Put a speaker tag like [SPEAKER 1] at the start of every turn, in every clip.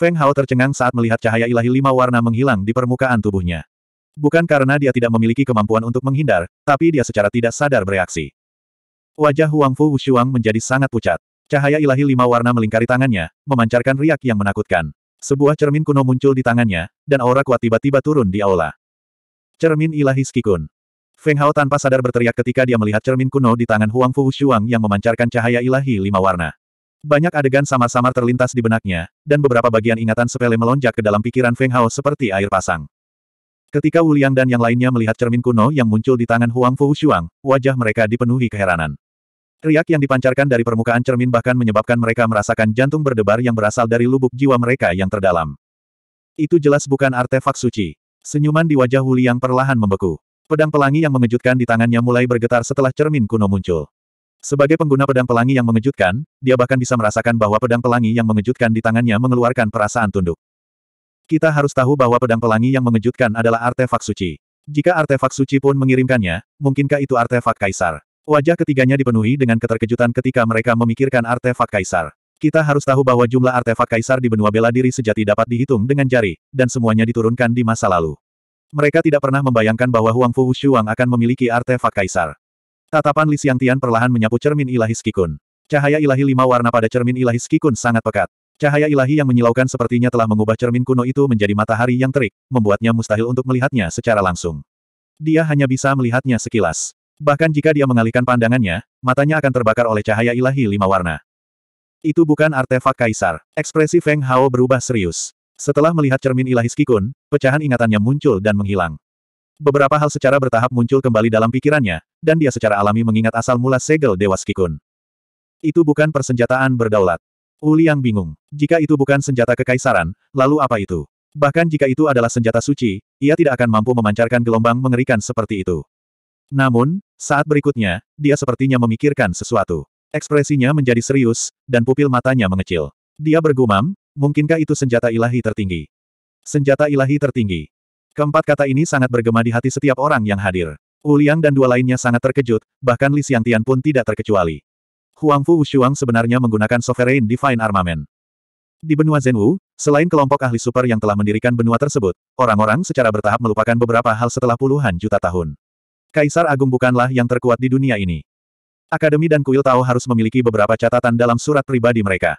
[SPEAKER 1] Feng Hao tercengang saat melihat cahaya ilahi lima warna menghilang di permukaan tubuhnya. Bukan karena dia tidak memiliki kemampuan untuk menghindar, tapi dia secara tidak sadar bereaksi. Wajah Huang Fu Wushuang menjadi sangat pucat. Cahaya ilahi lima warna melingkari tangannya, memancarkan riak yang menakutkan. Sebuah cermin kuno muncul di tangannya, dan aura kuat tiba-tiba turun di aula. Cermin ilahi Skikun. Feng Hao tanpa sadar berteriak ketika dia melihat cermin kuno di tangan Huang Fu Wushuang yang memancarkan cahaya ilahi lima warna. Banyak adegan samar-samar terlintas di benaknya, dan beberapa bagian ingatan sepele melonjak ke dalam pikiran Feng Hao seperti air pasang. Ketika Wuliang dan yang lainnya melihat cermin kuno yang muncul di tangan Huang Fu Shuang, wajah mereka dipenuhi keheranan. Riak yang dipancarkan dari permukaan cermin bahkan menyebabkan mereka merasakan jantung berdebar yang berasal dari lubuk jiwa mereka yang terdalam. Itu jelas bukan artefak suci. Senyuman di wajah Wuliang perlahan membeku. Pedang pelangi yang mengejutkan di tangannya mulai bergetar setelah cermin kuno muncul. Sebagai pengguna pedang pelangi yang mengejutkan, dia bahkan bisa merasakan bahwa pedang pelangi yang mengejutkan di tangannya mengeluarkan perasaan tunduk. Kita harus tahu bahwa pedang pelangi yang mengejutkan adalah artefak suci. Jika artefak suci pun mengirimkannya, mungkinkah itu artefak kaisar? Wajah ketiganya dipenuhi dengan keterkejutan ketika mereka memikirkan artefak kaisar. Kita harus tahu bahwa jumlah artefak kaisar di benua bela diri sejati dapat dihitung dengan jari, dan semuanya diturunkan di masa lalu. Mereka tidak pernah membayangkan bahwa Huang Fu Shuang akan memiliki artefak kaisar. Tatapan Li Xiangtian perlahan menyapu cermin ilahi Skikun. Cahaya ilahi lima warna pada cermin ilahi Skikun sangat pekat. Cahaya ilahi yang menyilaukan sepertinya telah mengubah cermin kuno itu menjadi matahari yang terik, membuatnya mustahil untuk melihatnya secara langsung. Dia hanya bisa melihatnya sekilas. Bahkan jika dia mengalihkan pandangannya, matanya akan terbakar oleh cahaya ilahi lima warna. Itu bukan artefak kaisar. Ekspresi Feng Hao berubah serius. Setelah melihat cermin ilahi Skikun, pecahan ingatannya muncul dan menghilang. Beberapa hal secara bertahap muncul kembali dalam pikirannya, dan dia secara alami mengingat asal mula segel Dewa Skikun. Itu bukan persenjataan berdaulat. Uliang bingung. Jika itu bukan senjata kekaisaran, lalu apa itu? Bahkan jika itu adalah senjata suci, ia tidak akan mampu memancarkan gelombang mengerikan seperti itu. Namun, saat berikutnya, dia sepertinya memikirkan sesuatu. Ekspresinya menjadi serius, dan pupil matanya mengecil. Dia bergumam, mungkinkah itu senjata ilahi tertinggi? Senjata ilahi tertinggi. Keempat kata ini sangat bergema di hati setiap orang yang hadir. Wu Liang dan dua lainnya sangat terkejut, bahkan Li Xiangtian pun tidak terkecuali. Huang Fu Wushuang sebenarnya menggunakan Sovereign Divine Armament. Di benua Zenwu, selain kelompok ahli super yang telah mendirikan benua tersebut, orang-orang secara bertahap melupakan beberapa hal setelah puluhan juta tahun. Kaisar Agung bukanlah yang terkuat di dunia ini. Akademi dan kuil Tao harus memiliki beberapa catatan dalam surat pribadi mereka.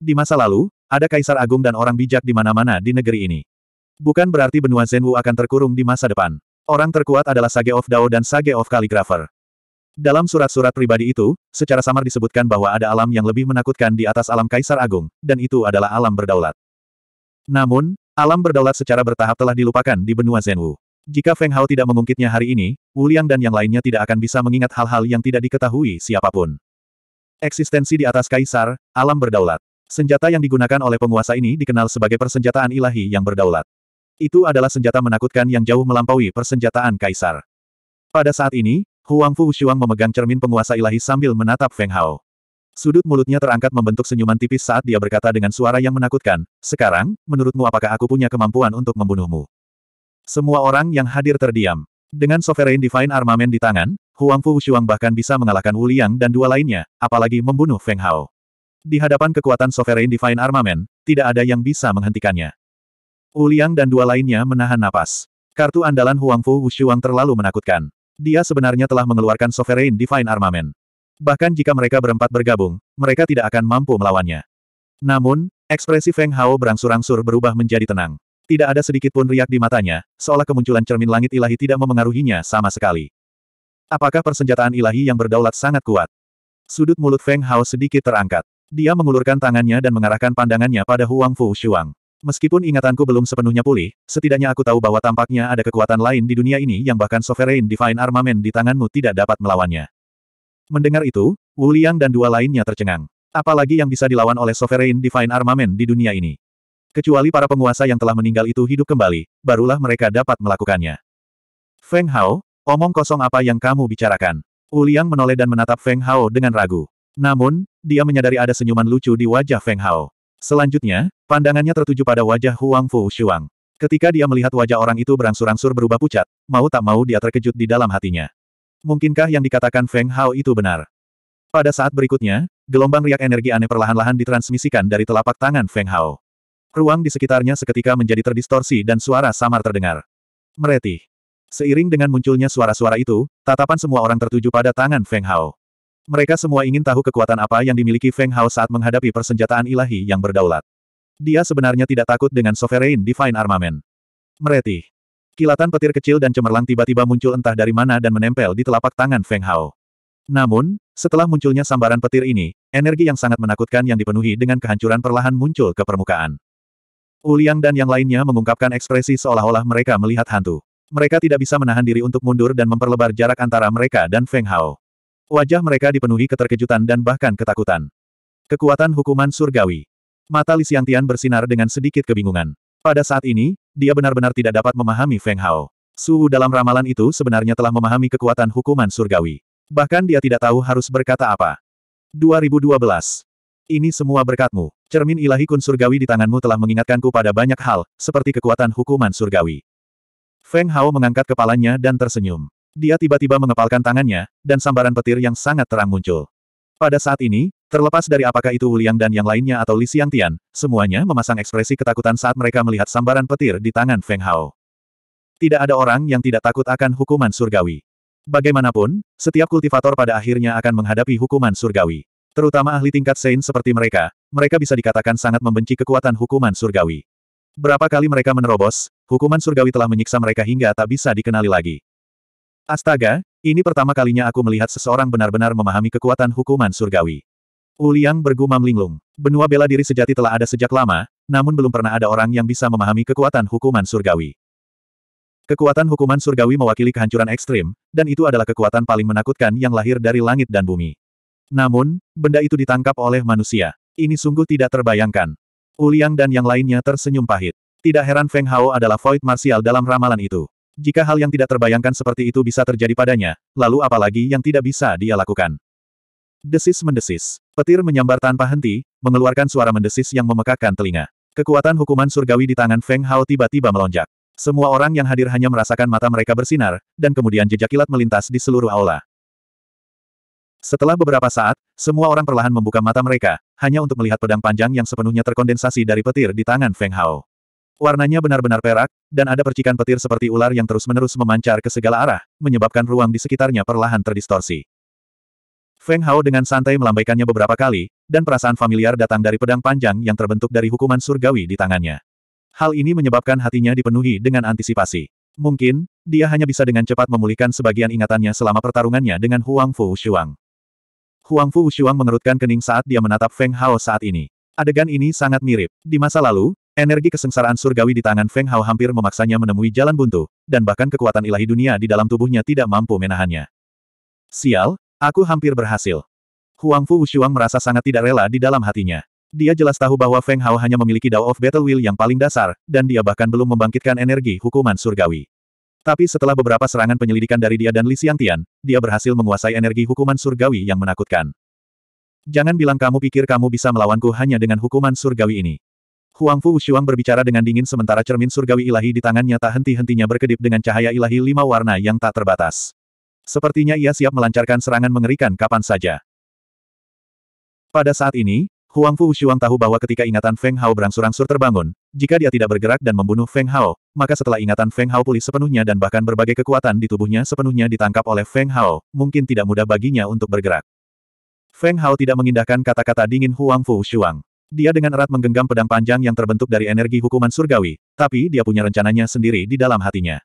[SPEAKER 1] Di masa lalu, ada Kaisar Agung dan orang bijak di mana-mana di negeri ini. Bukan berarti benua Zhenwu akan terkurung di masa depan. Orang terkuat adalah Sage of Dao dan Sage of Calligrapher. Dalam surat-surat pribadi itu, secara samar disebutkan bahwa ada alam yang lebih menakutkan di atas alam Kaisar Agung, dan itu adalah alam berdaulat. Namun, alam berdaulat secara bertahap telah dilupakan di benua Zhenwu. Jika Feng Hao tidak mengungkitnya hari ini, Wu Liang dan yang lainnya tidak akan bisa mengingat hal-hal yang tidak diketahui siapapun. Eksistensi di atas Kaisar, alam berdaulat. Senjata yang digunakan oleh penguasa ini dikenal sebagai persenjataan ilahi yang berdaulat. Itu adalah senjata menakutkan yang jauh melampaui persenjataan kaisar. Pada saat ini, Huang Fu Shuang memegang cermin penguasa ilahi sambil menatap Feng Hao. Sudut mulutnya terangkat membentuk senyuman tipis saat dia berkata dengan suara yang menakutkan, Sekarang, menurutmu apakah aku punya kemampuan untuk membunuhmu? Semua orang yang hadir terdiam. Dengan Sovereign Divine Armament di tangan, Huang Fu Shuang bahkan bisa mengalahkan Wu Liang dan dua lainnya, apalagi membunuh Feng Hao. Di hadapan kekuatan Sovereign Divine Armament, tidak ada yang bisa menghentikannya. Liang dan dua lainnya menahan napas. Kartu andalan Huang Fu Wushuang terlalu menakutkan. Dia sebenarnya telah mengeluarkan Sovereign Divine Armament. Bahkan jika mereka berempat bergabung, mereka tidak akan mampu melawannya. Namun, ekspresi Feng Hao berangsur-angsur berubah menjadi tenang. Tidak ada sedikit pun riak di matanya, seolah kemunculan cermin langit ilahi tidak memengaruhinya sama sekali. Apakah persenjataan ilahi yang berdaulat sangat kuat? Sudut mulut Feng Hao sedikit terangkat. Dia mengulurkan tangannya dan mengarahkan pandangannya pada Huang Fu Shuang. Meskipun ingatanku belum sepenuhnya pulih, setidaknya aku tahu bahwa tampaknya ada kekuatan lain di dunia ini yang bahkan Sovereign Divine Armament di tanganmu tidak dapat melawannya. Mendengar itu, Wu Liang dan dua lainnya tercengang. Apalagi yang bisa dilawan oleh Sovereign Divine Armament di dunia ini. Kecuali para penguasa yang telah meninggal itu hidup kembali, barulah mereka dapat melakukannya. Feng Hao, omong kosong apa yang kamu bicarakan? Wu Liang menoleh dan menatap Feng Hao dengan ragu. Namun, dia menyadari ada senyuman lucu di wajah Feng Hao. Selanjutnya, pandangannya tertuju pada wajah Huang Fu Shuang. Ketika dia melihat wajah orang itu berangsur-angsur berubah pucat, mau tak mau dia terkejut di dalam hatinya. Mungkinkah yang dikatakan Feng Hao itu benar? Pada saat berikutnya, gelombang riak energi aneh perlahan-lahan ditransmisikan dari telapak tangan Feng Hao. Ruang di sekitarnya seketika menjadi terdistorsi dan suara samar terdengar. Meretih. Seiring dengan munculnya suara-suara itu, tatapan semua orang tertuju pada tangan Feng Hao. Mereka semua ingin tahu kekuatan apa yang dimiliki Feng Hao saat menghadapi persenjataan ilahi yang berdaulat. Dia sebenarnya tidak takut dengan Sovereign Divine Armament. Meretih. Kilatan petir kecil dan cemerlang tiba-tiba muncul entah dari mana dan menempel di telapak tangan Feng Hao. Namun, setelah munculnya sambaran petir ini, energi yang sangat menakutkan yang dipenuhi dengan kehancuran perlahan muncul ke permukaan. Uliang dan yang lainnya mengungkapkan ekspresi seolah-olah mereka melihat hantu. Mereka tidak bisa menahan diri untuk mundur dan memperlebar jarak antara mereka dan Feng Hao. Wajah mereka dipenuhi keterkejutan dan bahkan ketakutan. Kekuatan hukuman surgawi. Mata Li Xiangtian bersinar dengan sedikit kebingungan. Pada saat ini, dia benar-benar tidak dapat memahami Feng Hao. Su dalam ramalan itu sebenarnya telah memahami kekuatan hukuman surgawi. Bahkan dia tidak tahu harus berkata apa. 2012. Ini semua berkatmu. Cermin ilahi kun surgawi di tanganmu telah mengingatkanku pada banyak hal, seperti kekuatan hukuman surgawi. Feng Hao mengangkat kepalanya dan tersenyum. Dia tiba-tiba mengepalkan tangannya, dan sambaran petir yang sangat terang muncul. Pada saat ini, terlepas dari apakah itu Wuliang dan yang lainnya atau Li Xiangtian, semuanya memasang ekspresi ketakutan saat mereka melihat sambaran petir di tangan Feng Hao. Tidak ada orang yang tidak takut akan hukuman surgawi. Bagaimanapun, setiap kultivator pada akhirnya akan menghadapi hukuman surgawi. Terutama ahli tingkat Saint seperti mereka, mereka bisa dikatakan sangat membenci kekuatan hukuman surgawi. Berapa kali mereka menerobos, hukuman surgawi telah menyiksa mereka hingga tak bisa dikenali lagi. Astaga, ini pertama kalinya aku melihat seseorang benar-benar memahami kekuatan hukuman surgawi. Uliang bergumam linglung. Benua bela diri sejati telah ada sejak lama, namun belum pernah ada orang yang bisa memahami kekuatan hukuman surgawi. Kekuatan hukuman surgawi mewakili kehancuran ekstrim, dan itu adalah kekuatan paling menakutkan yang lahir dari langit dan bumi. Namun, benda itu ditangkap oleh manusia. Ini sungguh tidak terbayangkan. Uliang dan yang lainnya tersenyum pahit. Tidak heran Feng Hao adalah void martial dalam ramalan itu. Jika hal yang tidak terbayangkan seperti itu bisa terjadi padanya, lalu apalagi yang tidak bisa dia lakukan? Desis mendesis. Petir menyambar tanpa henti, mengeluarkan suara mendesis yang memekakkan telinga. Kekuatan hukuman surgawi di tangan Feng Hao tiba-tiba melonjak. Semua orang yang hadir hanya merasakan mata mereka bersinar, dan kemudian jejak kilat melintas di seluruh aula. Setelah beberapa saat, semua orang perlahan membuka mata mereka, hanya untuk melihat pedang panjang yang sepenuhnya terkondensasi dari petir di tangan Feng Hao. Warnanya benar-benar perak, dan ada percikan petir seperti ular yang terus-menerus memancar ke segala arah, menyebabkan ruang di sekitarnya perlahan terdistorsi. Feng Hao dengan santai melambaikannya beberapa kali, dan perasaan familiar datang dari pedang panjang yang terbentuk dari hukuman surgawi di tangannya. Hal ini menyebabkan hatinya dipenuhi dengan antisipasi. Mungkin, dia hanya bisa dengan cepat memulihkan sebagian ingatannya selama pertarungannya dengan Huang Fu Shuang. Huang Fu Shuang mengerutkan kening saat dia menatap Feng Hao saat ini. Adegan ini sangat mirip. Di masa lalu, Energi kesengsaraan surgawi di tangan Feng Hao hampir memaksanya menemui jalan buntu, dan bahkan kekuatan ilahi dunia di dalam tubuhnya tidak mampu menahannya. Sial, aku hampir berhasil. Huang Fu Wushuang merasa sangat tidak rela di dalam hatinya. Dia jelas tahu bahwa Feng Hao hanya memiliki Dao of Battle Will yang paling dasar, dan dia bahkan belum membangkitkan energi hukuman surgawi. Tapi setelah beberapa serangan penyelidikan dari dia dan Li Xiangtian, dia berhasil menguasai energi hukuman surgawi yang menakutkan. Jangan bilang kamu pikir kamu bisa melawanku hanya dengan hukuman surgawi ini. Huang Fu Xuang berbicara dengan dingin sementara cermin surgawi ilahi di tangannya tak henti-hentinya berkedip dengan cahaya ilahi lima warna yang tak terbatas. Sepertinya ia siap melancarkan serangan mengerikan kapan saja. Pada saat ini, Huang Fu Xuang tahu bahwa ketika ingatan Feng Hao berangsur-angsur terbangun, jika dia tidak bergerak dan membunuh Feng Hao, maka setelah ingatan Feng Hao pulih sepenuhnya dan bahkan berbagai kekuatan di tubuhnya sepenuhnya ditangkap oleh Feng Hao, mungkin tidak mudah baginya untuk bergerak. Feng Hao tidak mengindahkan kata-kata dingin Huang Fu Shuang. Dia dengan erat menggenggam pedang panjang yang terbentuk dari energi hukuman surgawi, tapi dia punya rencananya sendiri di dalam hatinya.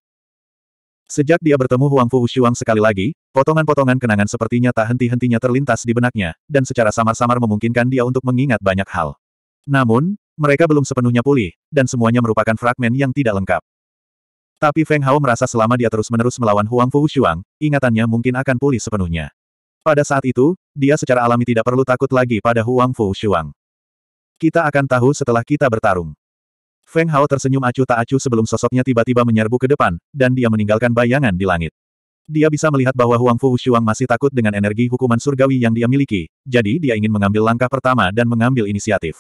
[SPEAKER 1] Sejak dia bertemu Huang Fu Shuang sekali lagi, potongan-potongan kenangan sepertinya tak henti-hentinya terlintas di benaknya, dan secara samar-samar memungkinkan dia untuk mengingat banyak hal. Namun, mereka belum sepenuhnya pulih, dan semuanya merupakan fragmen yang tidak lengkap. Tapi Feng Hao merasa selama dia terus-menerus melawan Huang Fu Shuang, ingatannya mungkin akan pulih sepenuhnya. Pada saat itu, dia secara alami tidak perlu takut lagi pada Huang Fu Shuang. Kita akan tahu setelah kita bertarung. Feng Hao tersenyum acuh tak acuh sebelum sosoknya tiba-tiba menyerbu ke depan, dan dia meninggalkan bayangan di langit. Dia bisa melihat bahwa Huang Fu Shuang masih takut dengan energi hukuman surgawi yang dia miliki, jadi dia ingin mengambil langkah pertama dan mengambil inisiatif.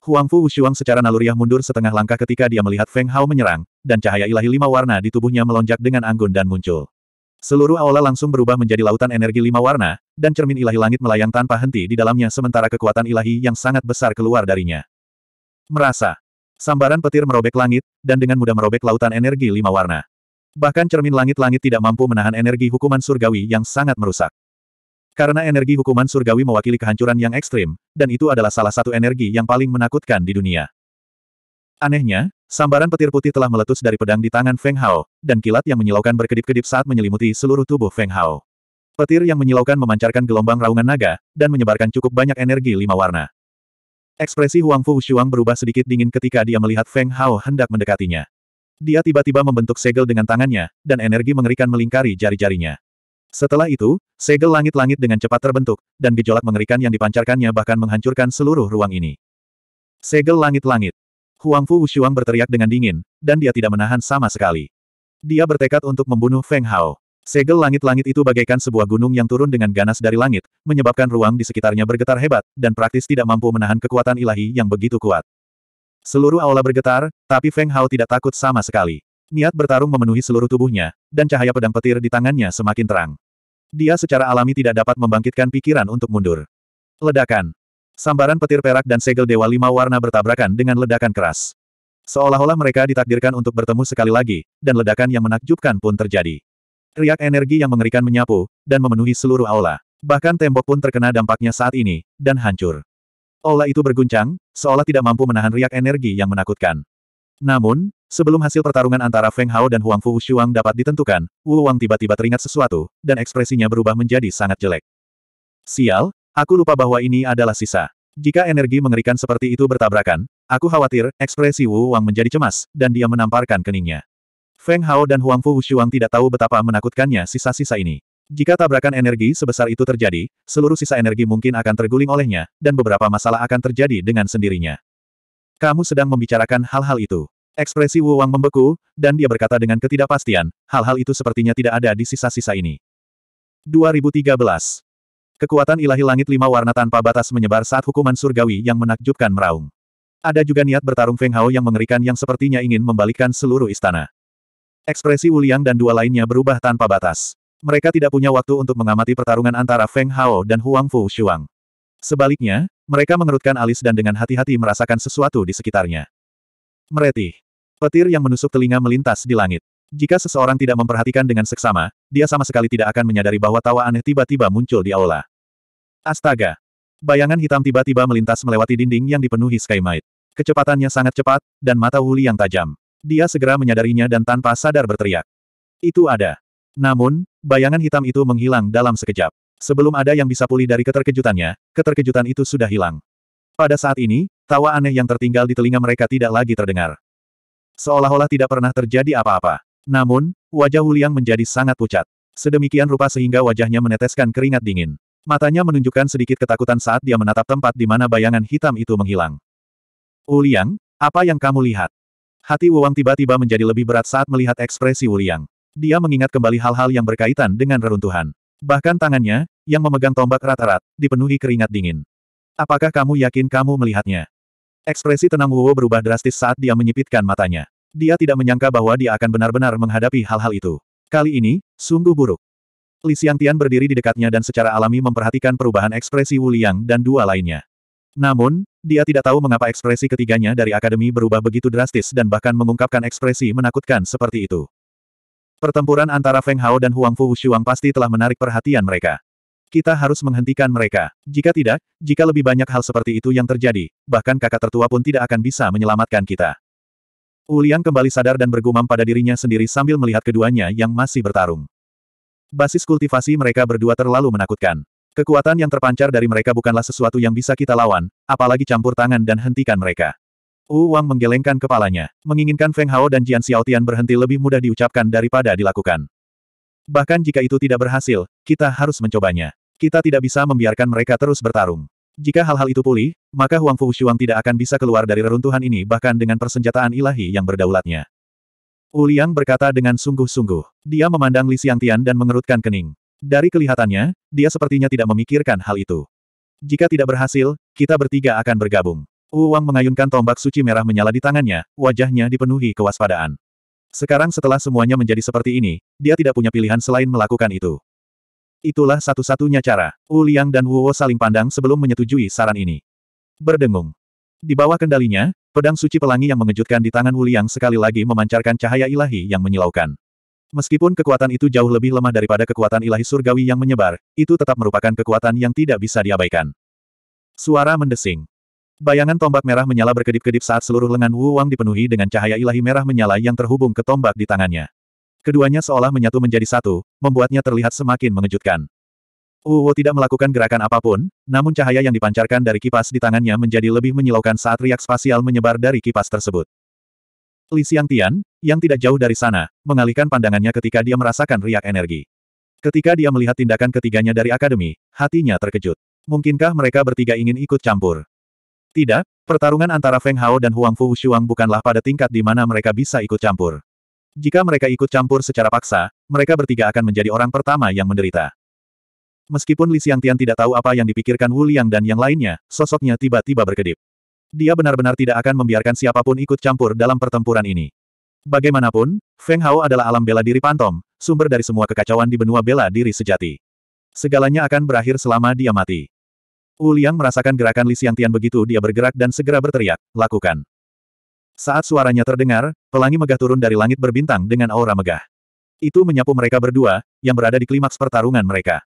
[SPEAKER 1] Huang Fu Shuang secara naluriah mundur setengah langkah ketika dia melihat Feng Hao menyerang, dan cahaya ilahi lima warna di tubuhnya melonjak dengan anggun dan muncul. Seluruh aula langsung berubah menjadi lautan energi lima warna, dan cermin ilahi langit melayang tanpa henti di dalamnya sementara kekuatan ilahi yang sangat besar keluar darinya. Merasa. Sambaran petir merobek langit, dan dengan mudah merobek lautan energi lima warna. Bahkan cermin langit-langit tidak mampu menahan energi hukuman surgawi yang sangat merusak. Karena energi hukuman surgawi mewakili kehancuran yang ekstrim, dan itu adalah salah satu energi yang paling menakutkan di dunia. Anehnya, sambaran petir putih telah meletus dari pedang di tangan Feng Hao, dan kilat yang menyilaukan berkedip-kedip saat menyelimuti seluruh tubuh Feng Hao. Petir yang menyilaukan memancarkan gelombang raungan naga, dan menyebarkan cukup banyak energi lima warna. Ekspresi Huang Fu Shuang berubah sedikit dingin ketika dia melihat Feng Hao hendak mendekatinya. Dia tiba-tiba membentuk segel dengan tangannya, dan energi mengerikan melingkari jari-jarinya. Setelah itu, segel langit-langit dengan cepat terbentuk, dan gejolak mengerikan yang dipancarkannya bahkan menghancurkan seluruh ruang ini. Segel langit-langit. Huang Fu Shuang berteriak dengan dingin, dan dia tidak menahan sama sekali. Dia bertekad untuk membunuh Feng Hao. Segel langit-langit itu bagaikan sebuah gunung yang turun dengan ganas dari langit, menyebabkan ruang di sekitarnya bergetar hebat, dan praktis tidak mampu menahan kekuatan ilahi yang begitu kuat. Seluruh aula bergetar, tapi Feng Hao tidak takut sama sekali. Niat bertarung memenuhi seluruh tubuhnya, dan cahaya pedang petir di tangannya semakin terang. Dia secara alami tidak dapat membangkitkan pikiran untuk mundur. Ledakan. Sambaran petir perak dan segel dewa lima warna bertabrakan dengan ledakan keras. Seolah-olah mereka ditakdirkan untuk bertemu sekali lagi, dan ledakan yang menakjubkan pun terjadi. Riak energi yang mengerikan menyapu, dan memenuhi seluruh aula. Bahkan tembok pun terkena dampaknya saat ini, dan hancur. Aula itu berguncang, seolah tidak mampu menahan riak energi yang menakutkan. Namun, sebelum hasil pertarungan antara Feng Hao dan Huang Fu Shuang dapat ditentukan, Wu Wang tiba-tiba teringat sesuatu, dan ekspresinya berubah menjadi sangat jelek. Sial, aku lupa bahwa ini adalah sisa. Jika energi mengerikan seperti itu bertabrakan, aku khawatir ekspresi Wu Wang menjadi cemas, dan dia menamparkan keningnya. Feng Hao dan Huang Fu Shuang tidak tahu betapa menakutkannya sisa-sisa ini. Jika tabrakan energi sebesar itu terjadi, seluruh sisa energi mungkin akan terguling olehnya, dan beberapa masalah akan terjadi dengan sendirinya. Kamu sedang membicarakan hal-hal itu. Ekspresi Wu Wang membeku, dan dia berkata dengan ketidakpastian, hal-hal itu sepertinya tidak ada di sisa-sisa ini. 2013. Kekuatan ilahi langit lima warna tanpa batas menyebar saat hukuman surgawi yang menakjubkan meraung. Ada juga niat bertarung Feng Hao yang mengerikan yang sepertinya ingin membalikkan seluruh istana. Ekspresi Wuliang dan dua lainnya berubah tanpa batas. Mereka tidak punya waktu untuk mengamati pertarungan antara Feng Hao dan Huang Fu Shuang. Sebaliknya, mereka mengerutkan alis dan dengan hati-hati merasakan sesuatu di sekitarnya. Meretih. Petir yang menusuk telinga melintas di langit. Jika seseorang tidak memperhatikan dengan seksama, dia sama sekali tidak akan menyadari bahwa tawa aneh tiba-tiba muncul di aula. Astaga! Bayangan hitam tiba-tiba melintas melewati dinding yang dipenuhi skymite. Kecepatannya sangat cepat, dan mata Wuli yang tajam. Dia segera menyadarinya dan tanpa sadar berteriak. Itu ada. Namun, bayangan hitam itu menghilang dalam sekejap. Sebelum ada yang bisa pulih dari keterkejutannya, keterkejutan itu sudah hilang. Pada saat ini, tawa aneh yang tertinggal di telinga mereka tidak lagi terdengar. Seolah-olah tidak pernah terjadi apa-apa. Namun, wajah Huliang menjadi sangat pucat. Sedemikian rupa sehingga wajahnya meneteskan keringat dingin. Matanya menunjukkan sedikit ketakutan saat dia menatap tempat di mana bayangan hitam itu menghilang. Wuliang, apa yang kamu lihat? Hati Wuang tiba-tiba menjadi lebih berat saat melihat ekspresi Wuliang. Dia mengingat kembali hal-hal yang berkaitan dengan reruntuhan. Bahkan tangannya, yang memegang tombak rata-rat, dipenuhi keringat dingin. Apakah kamu yakin kamu melihatnya? Ekspresi tenang Wuwo berubah drastis saat dia menyipitkan matanya. Dia tidak menyangka bahwa dia akan benar-benar menghadapi hal-hal itu. Kali ini, sungguh buruk. Li Xiangtian berdiri di dekatnya dan secara alami memperhatikan perubahan ekspresi Wu Liang dan dua lainnya. Namun, dia tidak tahu mengapa ekspresi ketiganya dari akademi berubah begitu drastis dan bahkan mengungkapkan ekspresi menakutkan seperti itu. Pertempuran antara Feng Hao dan Huang Fu Shuang pasti telah menarik perhatian mereka. Kita harus menghentikan mereka. Jika tidak, jika lebih banyak hal seperti itu yang terjadi, bahkan kakak tertua pun tidak akan bisa menyelamatkan kita. Uliang kembali sadar dan bergumam pada dirinya sendiri sambil melihat keduanya yang masih bertarung. Basis kultivasi mereka berdua terlalu menakutkan. Kekuatan yang terpancar dari mereka bukanlah sesuatu yang bisa kita lawan, apalagi campur tangan dan hentikan mereka. Wu Wang menggelengkan kepalanya, menginginkan Feng Hao dan Jian Tian berhenti lebih mudah diucapkan daripada dilakukan. Bahkan jika itu tidak berhasil, kita harus mencobanya. Kita tidak bisa membiarkan mereka terus bertarung. Jika hal-hal itu pulih, maka Huang Fu Shuang tidak akan bisa keluar dari reruntuhan ini bahkan dengan persenjataan ilahi yang berdaulatnya. Wu Liang berkata dengan sungguh-sungguh. Dia memandang Li Tian dan mengerutkan kening. Dari kelihatannya, dia sepertinya tidak memikirkan hal itu. Jika tidak berhasil, kita bertiga akan bergabung. Uwang mengayunkan tombak suci merah menyala di tangannya, wajahnya dipenuhi kewaspadaan. Sekarang setelah semuanya menjadi seperti ini, dia tidak punya pilihan selain melakukan itu. Itulah satu-satunya cara. Wu Liang dan Wu saling pandang sebelum menyetujui saran ini. Berdengung. Di bawah kendalinya, pedang suci pelangi yang mengejutkan di tangan Wu Liang sekali lagi memancarkan cahaya ilahi yang menyilaukan. Meskipun kekuatan itu jauh lebih lemah daripada kekuatan ilahi surgawi yang menyebar, itu tetap merupakan kekuatan yang tidak bisa diabaikan. Suara mendesing. Bayangan tombak merah menyala berkedip-kedip saat seluruh lengan Wu Wang dipenuhi dengan cahaya ilahi merah menyala yang terhubung ke tombak di tangannya. Keduanya seolah menyatu menjadi satu, membuatnya terlihat semakin mengejutkan. Wu Wu tidak melakukan gerakan apapun, namun cahaya yang dipancarkan dari kipas di tangannya menjadi lebih menyilaukan saat riak spasial menyebar dari kipas tersebut. Li Xiangtian, yang tidak jauh dari sana, mengalihkan pandangannya ketika dia merasakan riak energi. Ketika dia melihat tindakan ketiganya dari akademi, hatinya terkejut. Mungkinkah mereka bertiga ingin ikut campur? Tidak, pertarungan antara Feng Hao dan Huang Fu Shuang bukanlah pada tingkat di mana mereka bisa ikut campur. Jika mereka ikut campur secara paksa, mereka bertiga akan menjadi orang pertama yang menderita. Meskipun Li Xiangtian tidak tahu apa yang dipikirkan Wu Liang dan yang lainnya, sosoknya tiba-tiba berkedip. Dia benar-benar tidak akan membiarkan siapapun ikut campur dalam pertempuran ini. Bagaimanapun, Feng Hao adalah alam bela diri pantom, sumber dari semua kekacauan di benua bela diri sejati. Segalanya akan berakhir selama dia mati. Wu Liang merasakan gerakan Li Tian begitu dia bergerak dan segera berteriak, lakukan. Saat suaranya terdengar, pelangi megah turun dari langit berbintang dengan aura megah. Itu menyapu mereka berdua, yang berada di klimaks pertarungan mereka.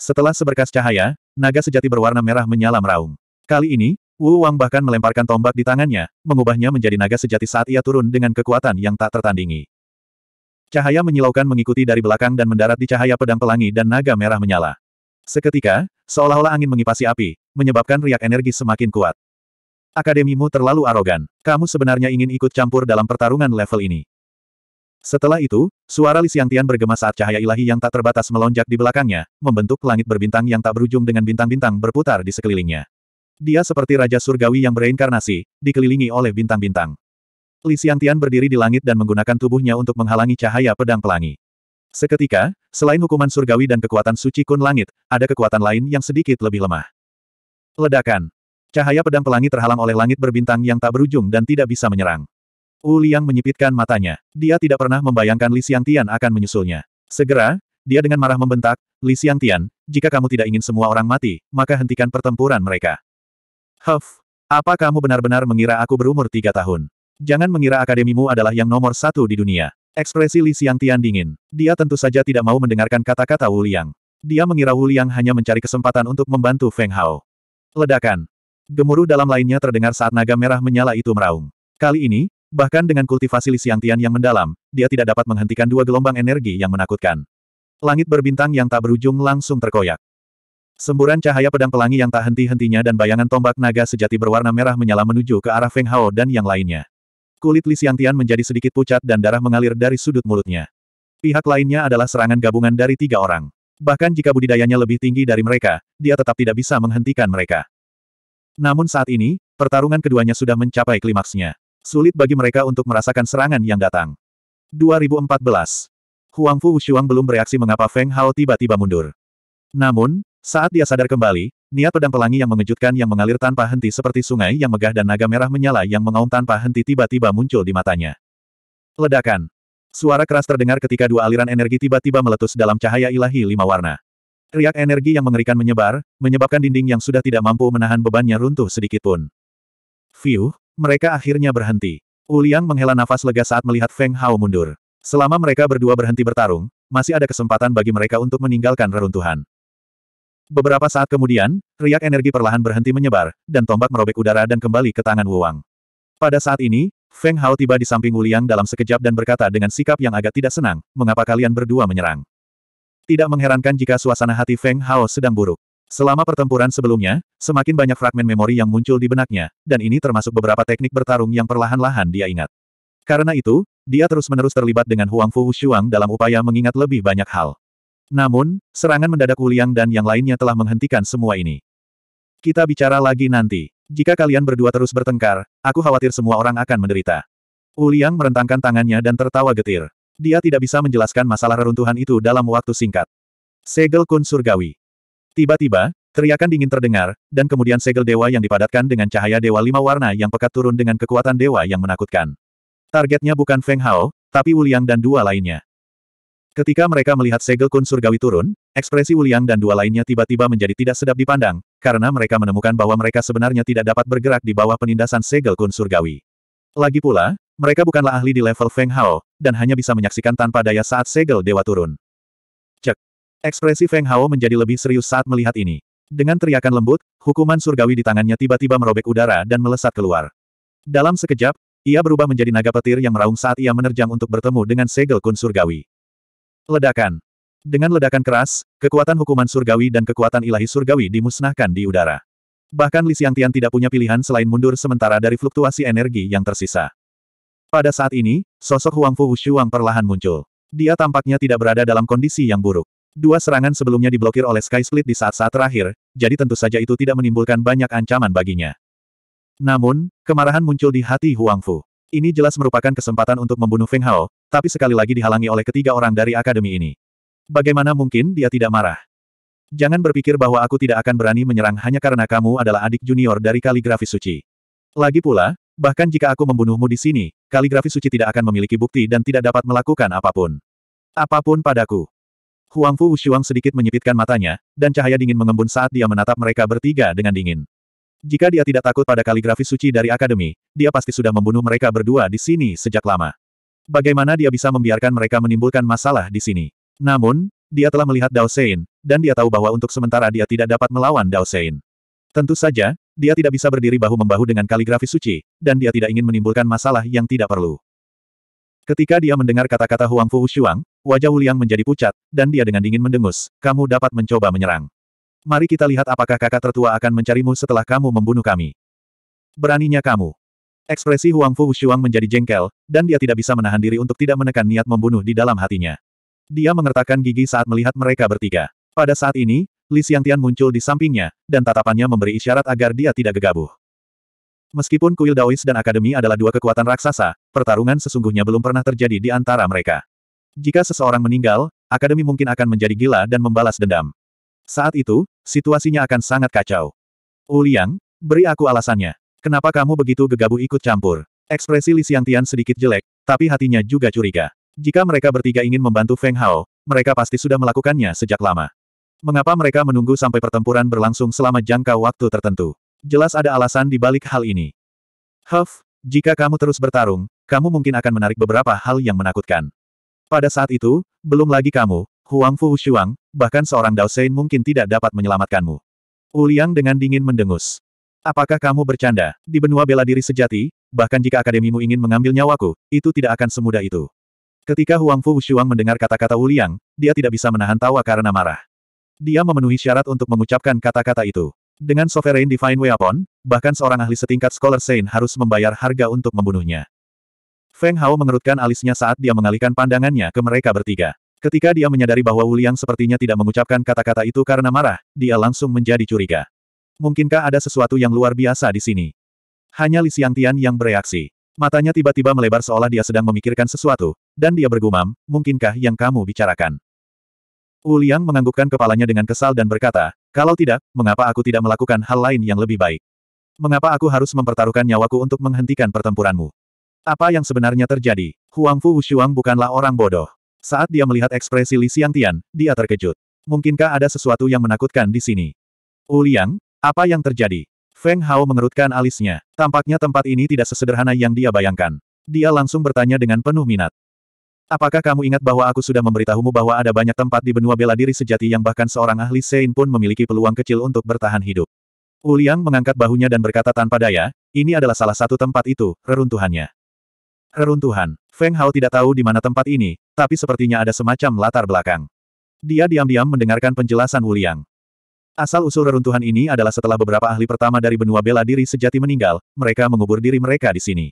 [SPEAKER 1] Setelah seberkas cahaya, naga sejati berwarna merah menyala meraung. Kali ini, Wu Wang bahkan melemparkan tombak di tangannya, mengubahnya menjadi naga sejati saat ia turun dengan kekuatan yang tak tertandingi. Cahaya menyilaukan mengikuti dari belakang dan mendarat di cahaya pedang pelangi dan naga merah menyala. Seketika, seolah-olah angin mengipasi api, menyebabkan riak energi semakin kuat. Akademimu terlalu arogan. Kamu sebenarnya ingin ikut campur dalam pertarungan level ini. Setelah itu, suara Li Xiangtian bergema saat cahaya ilahi yang tak terbatas melonjak di belakangnya, membentuk langit berbintang yang tak berujung dengan bintang-bintang berputar di sekelilingnya. Dia seperti Raja Surgawi yang bereinkarnasi, dikelilingi oleh bintang-bintang. Li Xiantian berdiri di langit dan menggunakan tubuhnya untuk menghalangi cahaya pedang pelangi. Seketika, selain hukuman surgawi dan kekuatan suci kun langit, ada kekuatan lain yang sedikit lebih lemah. Ledakan. Cahaya pedang pelangi terhalang oleh langit berbintang yang tak berujung dan tidak bisa menyerang. Wu Liang menyipitkan matanya. Dia tidak pernah membayangkan Li Xiantian akan menyusulnya. Segera, dia dengan marah membentak, Li Xiantian, jika kamu tidak ingin semua orang mati, maka hentikan pertempuran mereka. Huff, apa kamu benar-benar mengira aku berumur tiga tahun? Jangan mengira akademimu adalah yang nomor satu di dunia. Ekspresi Li Xiang Tian dingin. Dia tentu saja tidak mau mendengarkan kata-kata Wu Liang. Dia mengira Wu Liang hanya mencari kesempatan untuk membantu Feng Hao. Ledakan. Gemuruh dalam lainnya terdengar saat naga merah menyala itu meraung. Kali ini, bahkan dengan kultivasi Li Xiang Tian yang mendalam, dia tidak dapat menghentikan dua gelombang energi yang menakutkan. Langit berbintang yang tak berujung langsung terkoyak. Semburan cahaya pedang pelangi yang tak henti-hentinya dan bayangan tombak naga sejati berwarna merah menyala menuju ke arah Feng Hao dan yang lainnya. Kulit Li Xiangtian menjadi sedikit pucat dan darah mengalir dari sudut mulutnya. Pihak lainnya adalah serangan gabungan dari tiga orang. Bahkan jika budidayanya lebih tinggi dari mereka, dia tetap tidak bisa menghentikan mereka. Namun saat ini, pertarungan keduanya sudah mencapai klimaksnya. Sulit bagi mereka untuk merasakan serangan yang datang. 2014. Huang Fu Shuang belum bereaksi mengapa Feng Hao tiba-tiba mundur. Namun, saat dia sadar kembali, niat pedang pelangi yang mengejutkan yang mengalir tanpa henti seperti sungai yang megah dan naga merah menyala yang mengaum tanpa henti tiba-tiba muncul di matanya. Ledakan. Suara keras terdengar ketika dua aliran energi tiba-tiba meletus dalam cahaya ilahi lima warna. Riak energi yang mengerikan menyebar, menyebabkan dinding yang sudah tidak mampu menahan bebannya runtuh sedikitpun. Fiu, mereka akhirnya berhenti. Uliang menghela nafas lega saat melihat Feng Hao mundur. Selama mereka berdua berhenti bertarung, masih ada kesempatan bagi mereka untuk meninggalkan reruntuhan. Beberapa saat kemudian, riak energi perlahan berhenti menyebar, dan tombak merobek udara dan kembali ke tangan Wang. Pada saat ini, Feng Hao tiba di samping Wu Liang dalam sekejap dan berkata dengan sikap yang agak tidak senang, mengapa kalian berdua menyerang? Tidak mengherankan jika suasana hati Feng Hao sedang buruk. Selama pertempuran sebelumnya, semakin banyak fragmen memori yang muncul di benaknya, dan ini termasuk beberapa teknik bertarung yang perlahan-lahan dia ingat. Karena itu, dia terus-menerus terlibat dengan Huang Fu Shuang dalam upaya mengingat lebih banyak hal. Namun, serangan mendadak Wuliang dan yang lainnya telah menghentikan semua ini. Kita bicara lagi nanti. Jika kalian berdua terus bertengkar, aku khawatir semua orang akan menderita. Wuliang merentangkan tangannya dan tertawa getir. Dia tidak bisa menjelaskan masalah reruntuhan itu dalam waktu singkat. Segel Kun Surgawi. Tiba-tiba, teriakan dingin terdengar, dan kemudian segel dewa yang dipadatkan dengan cahaya dewa lima warna yang pekat turun dengan kekuatan dewa yang menakutkan. Targetnya bukan Feng Hao, tapi Wuliang dan dua lainnya. Ketika mereka melihat segel kun surgawi turun, ekspresi Wuliang dan dua lainnya tiba-tiba menjadi tidak sedap dipandang, karena mereka menemukan bahwa mereka sebenarnya tidak dapat bergerak di bawah penindasan segel kun surgawi. Lagi pula, mereka bukanlah ahli di level Feng Hao, dan hanya bisa menyaksikan tanpa daya saat segel dewa turun. Cek. Ekspresi Feng Hao menjadi lebih serius saat melihat ini. Dengan teriakan lembut, hukuman surgawi di tangannya tiba-tiba merobek udara dan melesat keluar. Dalam sekejap, ia berubah menjadi naga petir yang meraung saat ia menerjang untuk bertemu dengan segel kun surgawi. Ledakan. Dengan ledakan keras, kekuatan hukuman surgawi dan kekuatan ilahi surgawi dimusnahkan di udara. Bahkan Li Xiangtian tidak punya pilihan selain mundur sementara dari fluktuasi energi yang tersisa. Pada saat ini, sosok Huang Fu Wushuang perlahan muncul. Dia tampaknya tidak berada dalam kondisi yang buruk. Dua serangan sebelumnya diblokir oleh Sky Split di saat-saat terakhir, jadi tentu saja itu tidak menimbulkan banyak ancaman baginya. Namun, kemarahan muncul di hati Huang Fu. Ini jelas merupakan kesempatan untuk membunuh Feng Hao, tapi sekali lagi dihalangi oleh ketiga orang dari akademi ini. Bagaimana mungkin dia tidak marah? Jangan berpikir bahwa aku tidak akan berani menyerang hanya karena kamu adalah adik junior dari kaligrafi suci. Lagi pula, bahkan jika aku membunuhmu di sini, kaligrafi suci tidak akan memiliki bukti dan tidak dapat melakukan apapun. Apapun padaku. Huang Fu Wushuang sedikit menyipitkan matanya, dan cahaya dingin mengembun saat dia menatap mereka bertiga dengan dingin. Jika dia tidak takut pada kaligrafi suci dari akademi, dia pasti sudah membunuh mereka berdua di sini sejak lama. Bagaimana dia bisa membiarkan mereka menimbulkan masalah di sini? Namun, dia telah melihat Dao Sein, dan dia tahu bahwa untuk sementara dia tidak dapat melawan Dao Sein. Tentu saja, dia tidak bisa berdiri bahu-membahu dengan kaligrafi suci, dan dia tidak ingin menimbulkan masalah yang tidak perlu. Ketika dia mendengar kata-kata Huang Fu Shuang, wajah Wuliang menjadi pucat, dan dia dengan dingin mendengus, kamu dapat mencoba menyerang. Mari kita lihat apakah kakak tertua akan mencarimu setelah kamu membunuh kami. Beraninya kamu. Ekspresi Huang Fu Shuang menjadi jengkel, dan dia tidak bisa menahan diri untuk tidak menekan niat membunuh di dalam hatinya. Dia mengertakkan gigi saat melihat mereka bertiga. Pada saat ini, Li Xiangtian muncul di sampingnya, dan tatapannya memberi isyarat agar dia tidak gegabah. Meskipun kuil Daois dan Akademi adalah dua kekuatan raksasa, pertarungan sesungguhnya belum pernah terjadi di antara mereka. Jika seseorang meninggal, Akademi mungkin akan menjadi gila dan membalas dendam. Saat itu, situasinya akan sangat kacau. Uliang, oh, beri aku alasannya. Kenapa kamu begitu gegabah ikut campur? Ekspresi Li Xiangtian sedikit jelek, tapi hatinya juga curiga. Jika mereka bertiga ingin membantu Feng Hao, mereka pasti sudah melakukannya sejak lama. Mengapa mereka menunggu sampai pertempuran berlangsung selama jangka waktu tertentu? Jelas ada alasan di balik hal ini. Huff, jika kamu terus bertarung, kamu mungkin akan menarik beberapa hal yang menakutkan. Pada saat itu, belum lagi kamu, Huang Fu Shuang, bahkan seorang Dao Sein mungkin tidak dapat menyelamatkanmu. Uliang dengan dingin mendengus. Apakah kamu bercanda? Di benua bela diri sejati, bahkan jika akademimu ingin mengambil nyawaku, itu tidak akan semudah itu. Ketika Huang Fu Shuang mendengar kata-kata Uliang, dia tidak bisa menahan tawa karena marah. Dia memenuhi syarat untuk mengucapkan kata-kata itu. Dengan Sovereign Divine Weapon, bahkan seorang ahli setingkat Scholar Saint harus membayar harga untuk membunuhnya. Feng Hao mengerutkan alisnya saat dia mengalihkan pandangannya ke mereka bertiga. Ketika dia menyadari bahwa Wuliang sepertinya tidak mengucapkan kata-kata itu karena marah, dia langsung menjadi curiga. Mungkinkah ada sesuatu yang luar biasa di sini? Hanya Li Xiangtian yang bereaksi. Matanya tiba-tiba melebar seolah dia sedang memikirkan sesuatu, dan dia bergumam, mungkinkah yang kamu bicarakan? Wuliang menganggukkan kepalanya dengan kesal dan berkata, kalau tidak, mengapa aku tidak melakukan hal lain yang lebih baik? Mengapa aku harus mempertaruhkan nyawaku untuk menghentikan pertempuranmu? Apa yang sebenarnya terjadi? Huang Fu Wushuang bukanlah orang bodoh. Saat dia melihat ekspresi Li Tian, dia terkejut. Mungkinkah ada sesuatu yang menakutkan di sini? Uliang, apa yang terjadi? Feng Hao mengerutkan alisnya. Tampaknya tempat ini tidak sesederhana yang dia bayangkan. Dia langsung bertanya dengan penuh minat. Apakah kamu ingat bahwa aku sudah memberitahumu bahwa ada banyak tempat di benua bela diri sejati yang bahkan seorang ahli Sein pun memiliki peluang kecil untuk bertahan hidup? Uliang mengangkat bahunya dan berkata tanpa daya, ini adalah salah satu tempat itu, reruntuhannya. Reruntuhan. Feng Hao tidak tahu di mana tempat ini, tapi sepertinya ada semacam latar belakang. Dia diam-diam mendengarkan penjelasan Wuliang. Asal-usul reruntuhan ini adalah setelah beberapa ahli pertama dari benua bela diri sejati meninggal, mereka mengubur diri mereka di sini.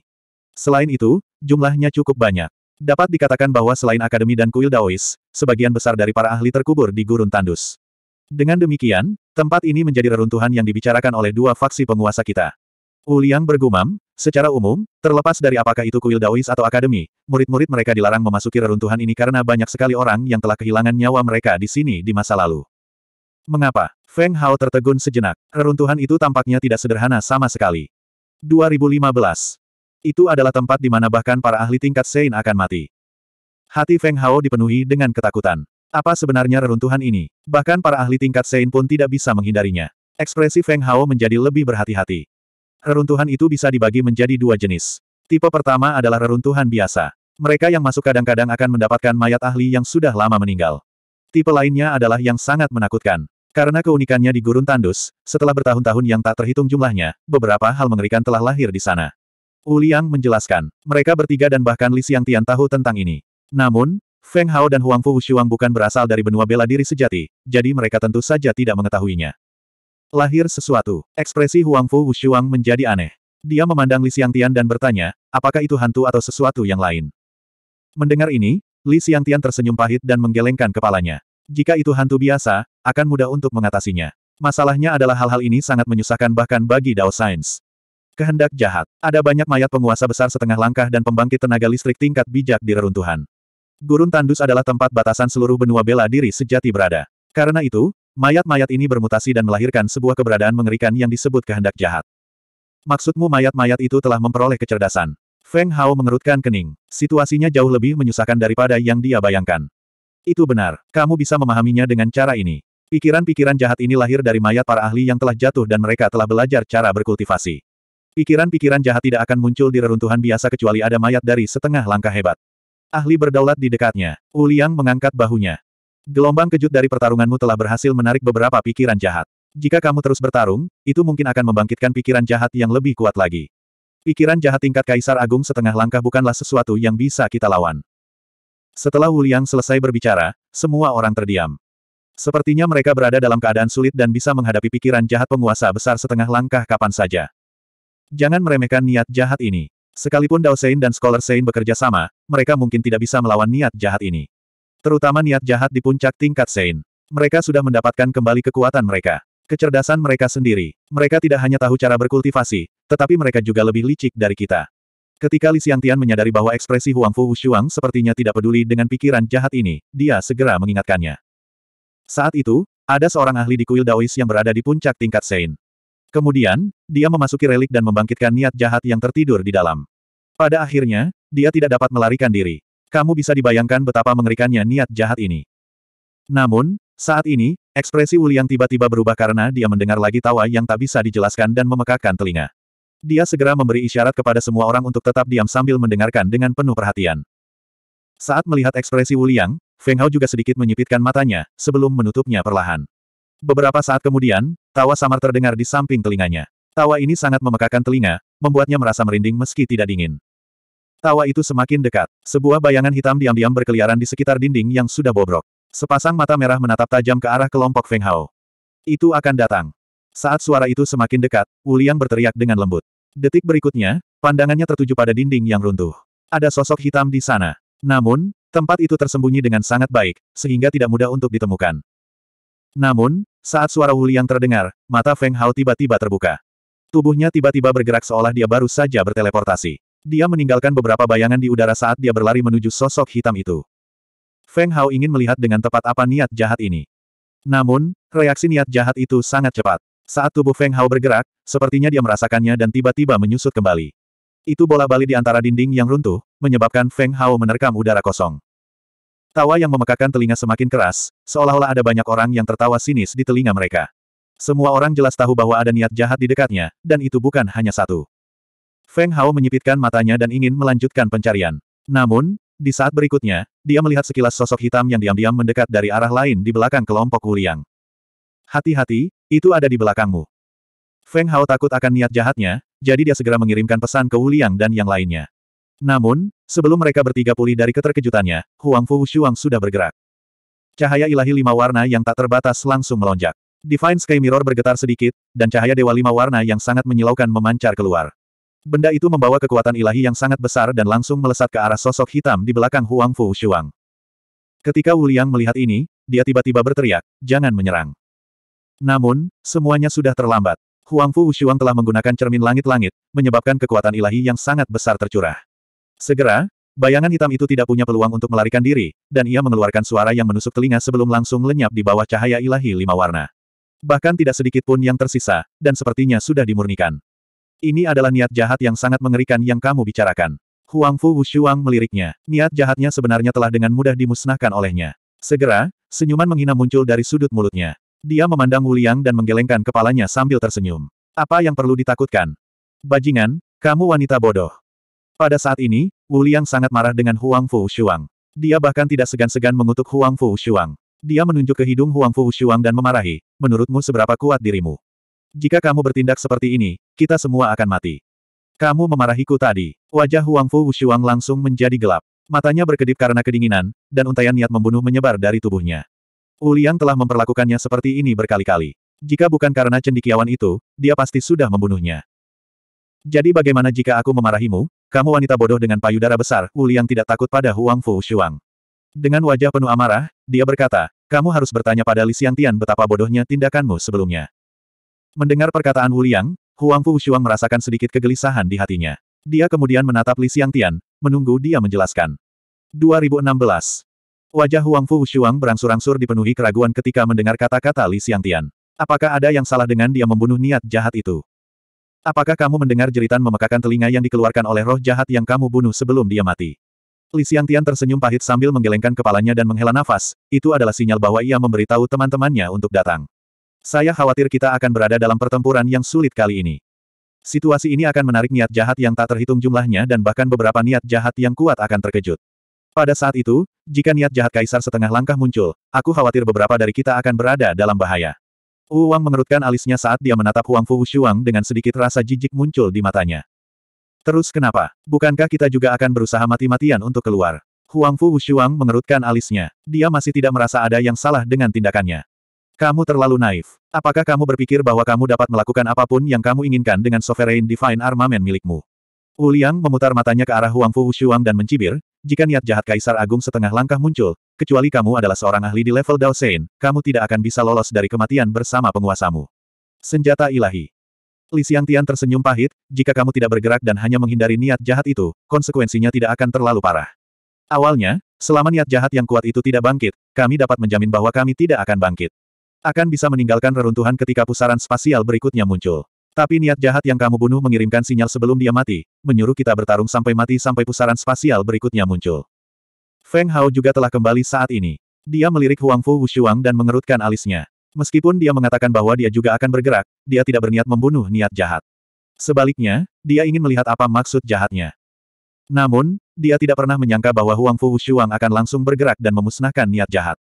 [SPEAKER 1] Selain itu, jumlahnya cukup banyak. Dapat dikatakan bahwa selain akademi dan kuil Daois, sebagian besar dari para ahli terkubur di gurun tandus. Dengan demikian, tempat ini menjadi reruntuhan yang dibicarakan oleh dua faksi penguasa kita. Wuliang bergumam, Secara umum, terlepas dari apakah itu kuil Daois atau akademi, murid-murid mereka dilarang memasuki reruntuhan ini karena banyak sekali orang yang telah kehilangan nyawa mereka di sini di masa lalu. Mengapa? Feng Hao tertegun sejenak. Reruntuhan itu tampaknya tidak sederhana sama sekali. 2015. Itu adalah tempat di mana bahkan para ahli tingkat Sein akan mati. Hati Feng Hao dipenuhi dengan ketakutan. Apa sebenarnya reruntuhan ini? Bahkan para ahli tingkat Sein pun tidak bisa menghindarinya. Ekspresi Feng Hao menjadi lebih berhati-hati. Reruntuhan itu bisa dibagi menjadi dua jenis. Tipe pertama adalah reruntuhan biasa. Mereka yang masuk kadang-kadang akan mendapatkan mayat ahli yang sudah lama meninggal. Tipe lainnya adalah yang sangat menakutkan. Karena keunikannya di gurun tandus, setelah bertahun-tahun yang tak terhitung jumlahnya, beberapa hal mengerikan telah lahir di sana. Uliang menjelaskan, mereka bertiga dan bahkan Li Xiang Tian tahu tentang ini. Namun, Feng Hao dan Huang Fu Wushuang bukan berasal dari benua bela diri sejati, jadi mereka tentu saja tidak mengetahuinya. Lahir sesuatu. Ekspresi Huang Fu Wushuang menjadi aneh. Dia memandang Li Tian dan bertanya, apakah itu hantu atau sesuatu yang lain? Mendengar ini, Li Tian tersenyum pahit dan menggelengkan kepalanya. Jika itu hantu biasa, akan mudah untuk mengatasinya. Masalahnya adalah hal-hal ini sangat menyusahkan bahkan bagi Dao Science. Kehendak jahat. Ada banyak mayat penguasa besar setengah langkah dan pembangkit tenaga listrik tingkat bijak di reruntuhan. Gurun tandus adalah tempat batasan seluruh benua bela diri sejati berada. Karena itu, Mayat-mayat ini bermutasi dan melahirkan sebuah keberadaan mengerikan yang disebut kehendak jahat. Maksudmu mayat-mayat itu telah memperoleh kecerdasan? Feng Hao mengerutkan kening. Situasinya jauh lebih menyusahkan daripada yang dia bayangkan. Itu benar, kamu bisa memahaminya dengan cara ini. Pikiran-pikiran jahat ini lahir dari mayat para ahli yang telah jatuh dan mereka telah belajar cara berkultivasi. Pikiran-pikiran jahat tidak akan muncul di reruntuhan biasa kecuali ada mayat dari setengah langkah hebat. Ahli berdaulat di dekatnya. Uliang mengangkat bahunya. Gelombang kejut dari pertarunganmu telah berhasil menarik beberapa pikiran jahat. Jika kamu terus bertarung, itu mungkin akan membangkitkan pikiran jahat yang lebih kuat lagi. Pikiran jahat tingkat Kaisar Agung setengah langkah bukanlah sesuatu yang bisa kita lawan. Setelah Wuliang selesai berbicara, semua orang terdiam. Sepertinya mereka berada dalam keadaan sulit dan bisa menghadapi pikiran jahat penguasa besar setengah langkah kapan saja. Jangan meremehkan niat jahat ini. Sekalipun Dao Sein dan Scholar Sein bekerja sama, mereka mungkin tidak bisa melawan niat jahat ini. Terutama niat jahat di puncak tingkat Sein. Mereka sudah mendapatkan kembali kekuatan mereka. Kecerdasan mereka sendiri. Mereka tidak hanya tahu cara berkultivasi, tetapi mereka juga lebih licik dari kita. Ketika Li Xiangtian menyadari bahwa ekspresi Huang Fu Wushuang sepertinya tidak peduli dengan pikiran jahat ini, dia segera mengingatkannya. Saat itu, ada seorang ahli di kuil Daois yang berada di puncak tingkat Sein. Kemudian, dia memasuki relik dan membangkitkan niat jahat yang tertidur di dalam. Pada akhirnya, dia tidak dapat melarikan diri. Kamu bisa dibayangkan betapa mengerikannya niat jahat ini. Namun, saat ini, ekspresi Wuliang tiba-tiba berubah karena dia mendengar lagi tawa yang tak bisa dijelaskan dan memekakkan telinga. Dia segera memberi isyarat kepada semua orang untuk tetap diam sambil mendengarkan dengan penuh perhatian. Saat melihat ekspresi Wuliang, Feng Hao juga sedikit menyipitkan matanya, sebelum menutupnya perlahan. Beberapa saat kemudian, tawa samar terdengar di samping telinganya. Tawa ini sangat memekakkan telinga, membuatnya merasa merinding meski tidak dingin. Tawa itu semakin dekat. Sebuah bayangan hitam diam-diam berkeliaran di sekitar dinding yang sudah bobrok. Sepasang mata merah menatap tajam ke arah kelompok Feng Hao. Itu akan datang. Saat suara itu semakin dekat, Wuliang berteriak dengan lembut. Detik berikutnya, pandangannya tertuju pada dinding yang runtuh. Ada sosok hitam di sana. Namun, tempat itu tersembunyi dengan sangat baik, sehingga tidak mudah untuk ditemukan. Namun, saat suara Wuliang terdengar, mata Feng Hao tiba-tiba terbuka. Tubuhnya tiba-tiba bergerak seolah dia baru saja berteleportasi. Dia meninggalkan beberapa bayangan di udara saat dia berlari menuju sosok hitam itu. Feng Hao ingin melihat dengan tepat apa niat jahat ini. Namun, reaksi niat jahat itu sangat cepat. Saat tubuh Feng Hao bergerak, sepertinya dia merasakannya dan tiba-tiba menyusut kembali. Itu bola bali di antara dinding yang runtuh, menyebabkan Feng Hao menerkam udara kosong. Tawa yang memekakan telinga semakin keras, seolah-olah ada banyak orang yang tertawa sinis di telinga mereka. Semua orang jelas tahu bahwa ada niat jahat di dekatnya, dan itu bukan hanya satu. Feng Hao menyipitkan matanya dan ingin melanjutkan pencarian. Namun, di saat berikutnya, dia melihat sekilas sosok hitam yang diam-diam mendekat dari arah lain di belakang kelompok Wuliang. Hati-hati, itu ada di belakangmu. Feng Hao takut akan niat jahatnya, jadi dia segera mengirimkan pesan ke Wuliang dan yang lainnya. Namun, sebelum mereka bertiga pulih dari keterkejutannya, Huang Fu Shuang sudah bergerak. Cahaya ilahi lima warna yang tak terbatas langsung melonjak. Divine Sky Mirror bergetar sedikit, dan cahaya dewa lima warna yang sangat menyilaukan memancar keluar. Benda itu membawa kekuatan ilahi yang sangat besar dan langsung melesat ke arah sosok hitam di belakang Huang Fu Shuang. Ketika Wu Liang melihat ini, dia tiba-tiba berteriak, jangan menyerang. Namun, semuanya sudah terlambat. Huang Fu Shuang telah menggunakan cermin langit-langit, menyebabkan kekuatan ilahi yang sangat besar tercurah. Segera, bayangan hitam itu tidak punya peluang untuk melarikan diri, dan ia mengeluarkan suara yang menusuk telinga sebelum langsung lenyap di bawah cahaya ilahi lima warna. Bahkan tidak sedikit pun yang tersisa, dan sepertinya sudah dimurnikan. Ini adalah niat jahat yang sangat mengerikan yang kamu bicarakan. Huang Fu Wushuang meliriknya. Niat jahatnya sebenarnya telah dengan mudah dimusnahkan olehnya. Segera, senyuman menghina muncul dari sudut mulutnya. Dia memandang Wuliang dan menggelengkan kepalanya sambil tersenyum. Apa yang perlu ditakutkan? Bajingan, kamu wanita bodoh. Pada saat ini, Wuliang sangat marah dengan Huang Fu Shuang. Dia bahkan tidak segan-segan mengutuk Huang Fu Shuang. Dia menunjuk ke hidung Huang Fu Shuang dan memarahi, menurutmu seberapa kuat dirimu? Jika kamu bertindak seperti ini, kita semua akan mati. Kamu memarahiku tadi. Wajah Huang Fu Wushuang langsung menjadi gelap. Matanya berkedip karena kedinginan, dan untaian niat membunuh menyebar dari tubuhnya. Uliang telah memperlakukannya seperti ini berkali-kali. Jika bukan karena cendikiawan itu, dia pasti sudah membunuhnya. Jadi bagaimana jika aku memarahimu, kamu wanita bodoh dengan payudara besar, Uliang tidak takut pada Huang Fu Wushuang. Dengan wajah penuh amarah, dia berkata, kamu harus bertanya pada Li Xiangtian betapa bodohnya tindakanmu sebelumnya. Mendengar perkataan Wu Liang, Huang Fu Shuang merasakan sedikit kegelisahan di hatinya. Dia kemudian menatap Li Xiang Tian, menunggu dia menjelaskan. 2016. Wajah Huang Fu Shuang berangsur-angsur dipenuhi keraguan ketika mendengar kata-kata Li Xiang Tian. Apakah ada yang salah dengan dia membunuh niat jahat itu? Apakah kamu mendengar jeritan memekakan telinga yang dikeluarkan oleh roh jahat yang kamu bunuh sebelum dia mati? Li Xiang Tian tersenyum pahit sambil menggelengkan kepalanya dan menghela nafas, itu adalah sinyal bahwa ia memberitahu teman-temannya untuk datang. Saya khawatir kita akan berada dalam pertempuran yang sulit kali ini. Situasi ini akan menarik niat jahat yang tak terhitung jumlahnya dan bahkan beberapa niat jahat yang kuat akan terkejut. Pada saat itu, jika niat jahat kaisar setengah langkah muncul, aku khawatir beberapa dari kita akan berada dalam bahaya. Uang mengerutkan alisnya saat dia menatap Huang Fu Shuang dengan sedikit rasa jijik muncul di matanya. Terus kenapa? Bukankah kita juga akan berusaha mati-matian untuk keluar? Huang Fu Shuang mengerutkan alisnya. Dia masih tidak merasa ada yang salah dengan tindakannya. Kamu terlalu naif. Apakah kamu berpikir bahwa kamu dapat melakukan apapun yang kamu inginkan dengan Sovereign Divine Armament milikmu? Wu Liang memutar matanya ke arah Huang Fu Shuang dan mencibir, jika niat jahat Kaisar Agung setengah langkah muncul, kecuali kamu adalah seorang ahli di level Dao Sein, kamu tidak akan bisa lolos dari kematian bersama penguasamu. Senjata ilahi. Li Xiang Tian tersenyum pahit, jika kamu tidak bergerak dan hanya menghindari niat jahat itu, konsekuensinya tidak akan terlalu parah. Awalnya, selama niat jahat yang kuat itu tidak bangkit, kami dapat menjamin bahwa kami tidak akan bangkit. Akan bisa meninggalkan reruntuhan ketika pusaran spasial berikutnya muncul. Tapi niat jahat yang kamu bunuh mengirimkan sinyal sebelum dia mati, menyuruh kita bertarung sampai mati sampai pusaran spasial berikutnya muncul. Feng Hao juga telah kembali saat ini. Dia melirik Huang Fu Wushuang dan mengerutkan alisnya. Meskipun dia mengatakan bahwa dia juga akan bergerak, dia tidak berniat membunuh niat jahat. Sebaliknya, dia ingin melihat apa maksud jahatnya. Namun, dia tidak pernah menyangka bahwa Huang Fu Wushuang akan langsung bergerak dan memusnahkan niat jahat.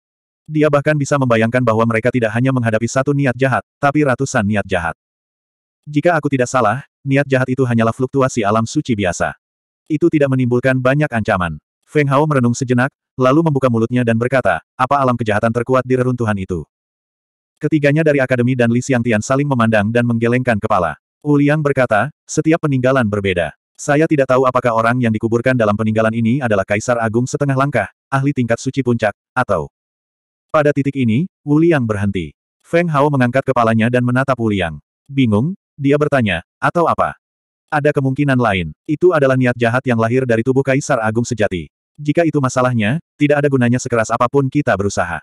[SPEAKER 1] Dia bahkan bisa membayangkan bahwa mereka tidak hanya menghadapi satu niat jahat, tapi ratusan niat jahat. Jika aku tidak salah, niat jahat itu hanyalah fluktuasi alam suci biasa. Itu tidak menimbulkan banyak ancaman. Feng Hao merenung sejenak, lalu membuka mulutnya dan berkata, apa alam kejahatan terkuat di reruntuhan itu? Ketiganya dari Akademi dan Li Xiang Tian saling memandang dan menggelengkan kepala. Wu Liang berkata, setiap peninggalan berbeda. Saya tidak tahu apakah orang yang dikuburkan dalam peninggalan ini adalah Kaisar Agung setengah langkah, ahli tingkat suci puncak, atau pada titik ini, Wu Liang berhenti. Feng Hao mengangkat kepalanya dan menatap Wu Liang. Bingung, dia bertanya, atau apa? Ada kemungkinan lain, itu adalah niat jahat yang lahir dari tubuh Kaisar Agung sejati. Jika itu masalahnya, tidak ada gunanya sekeras apapun kita berusaha.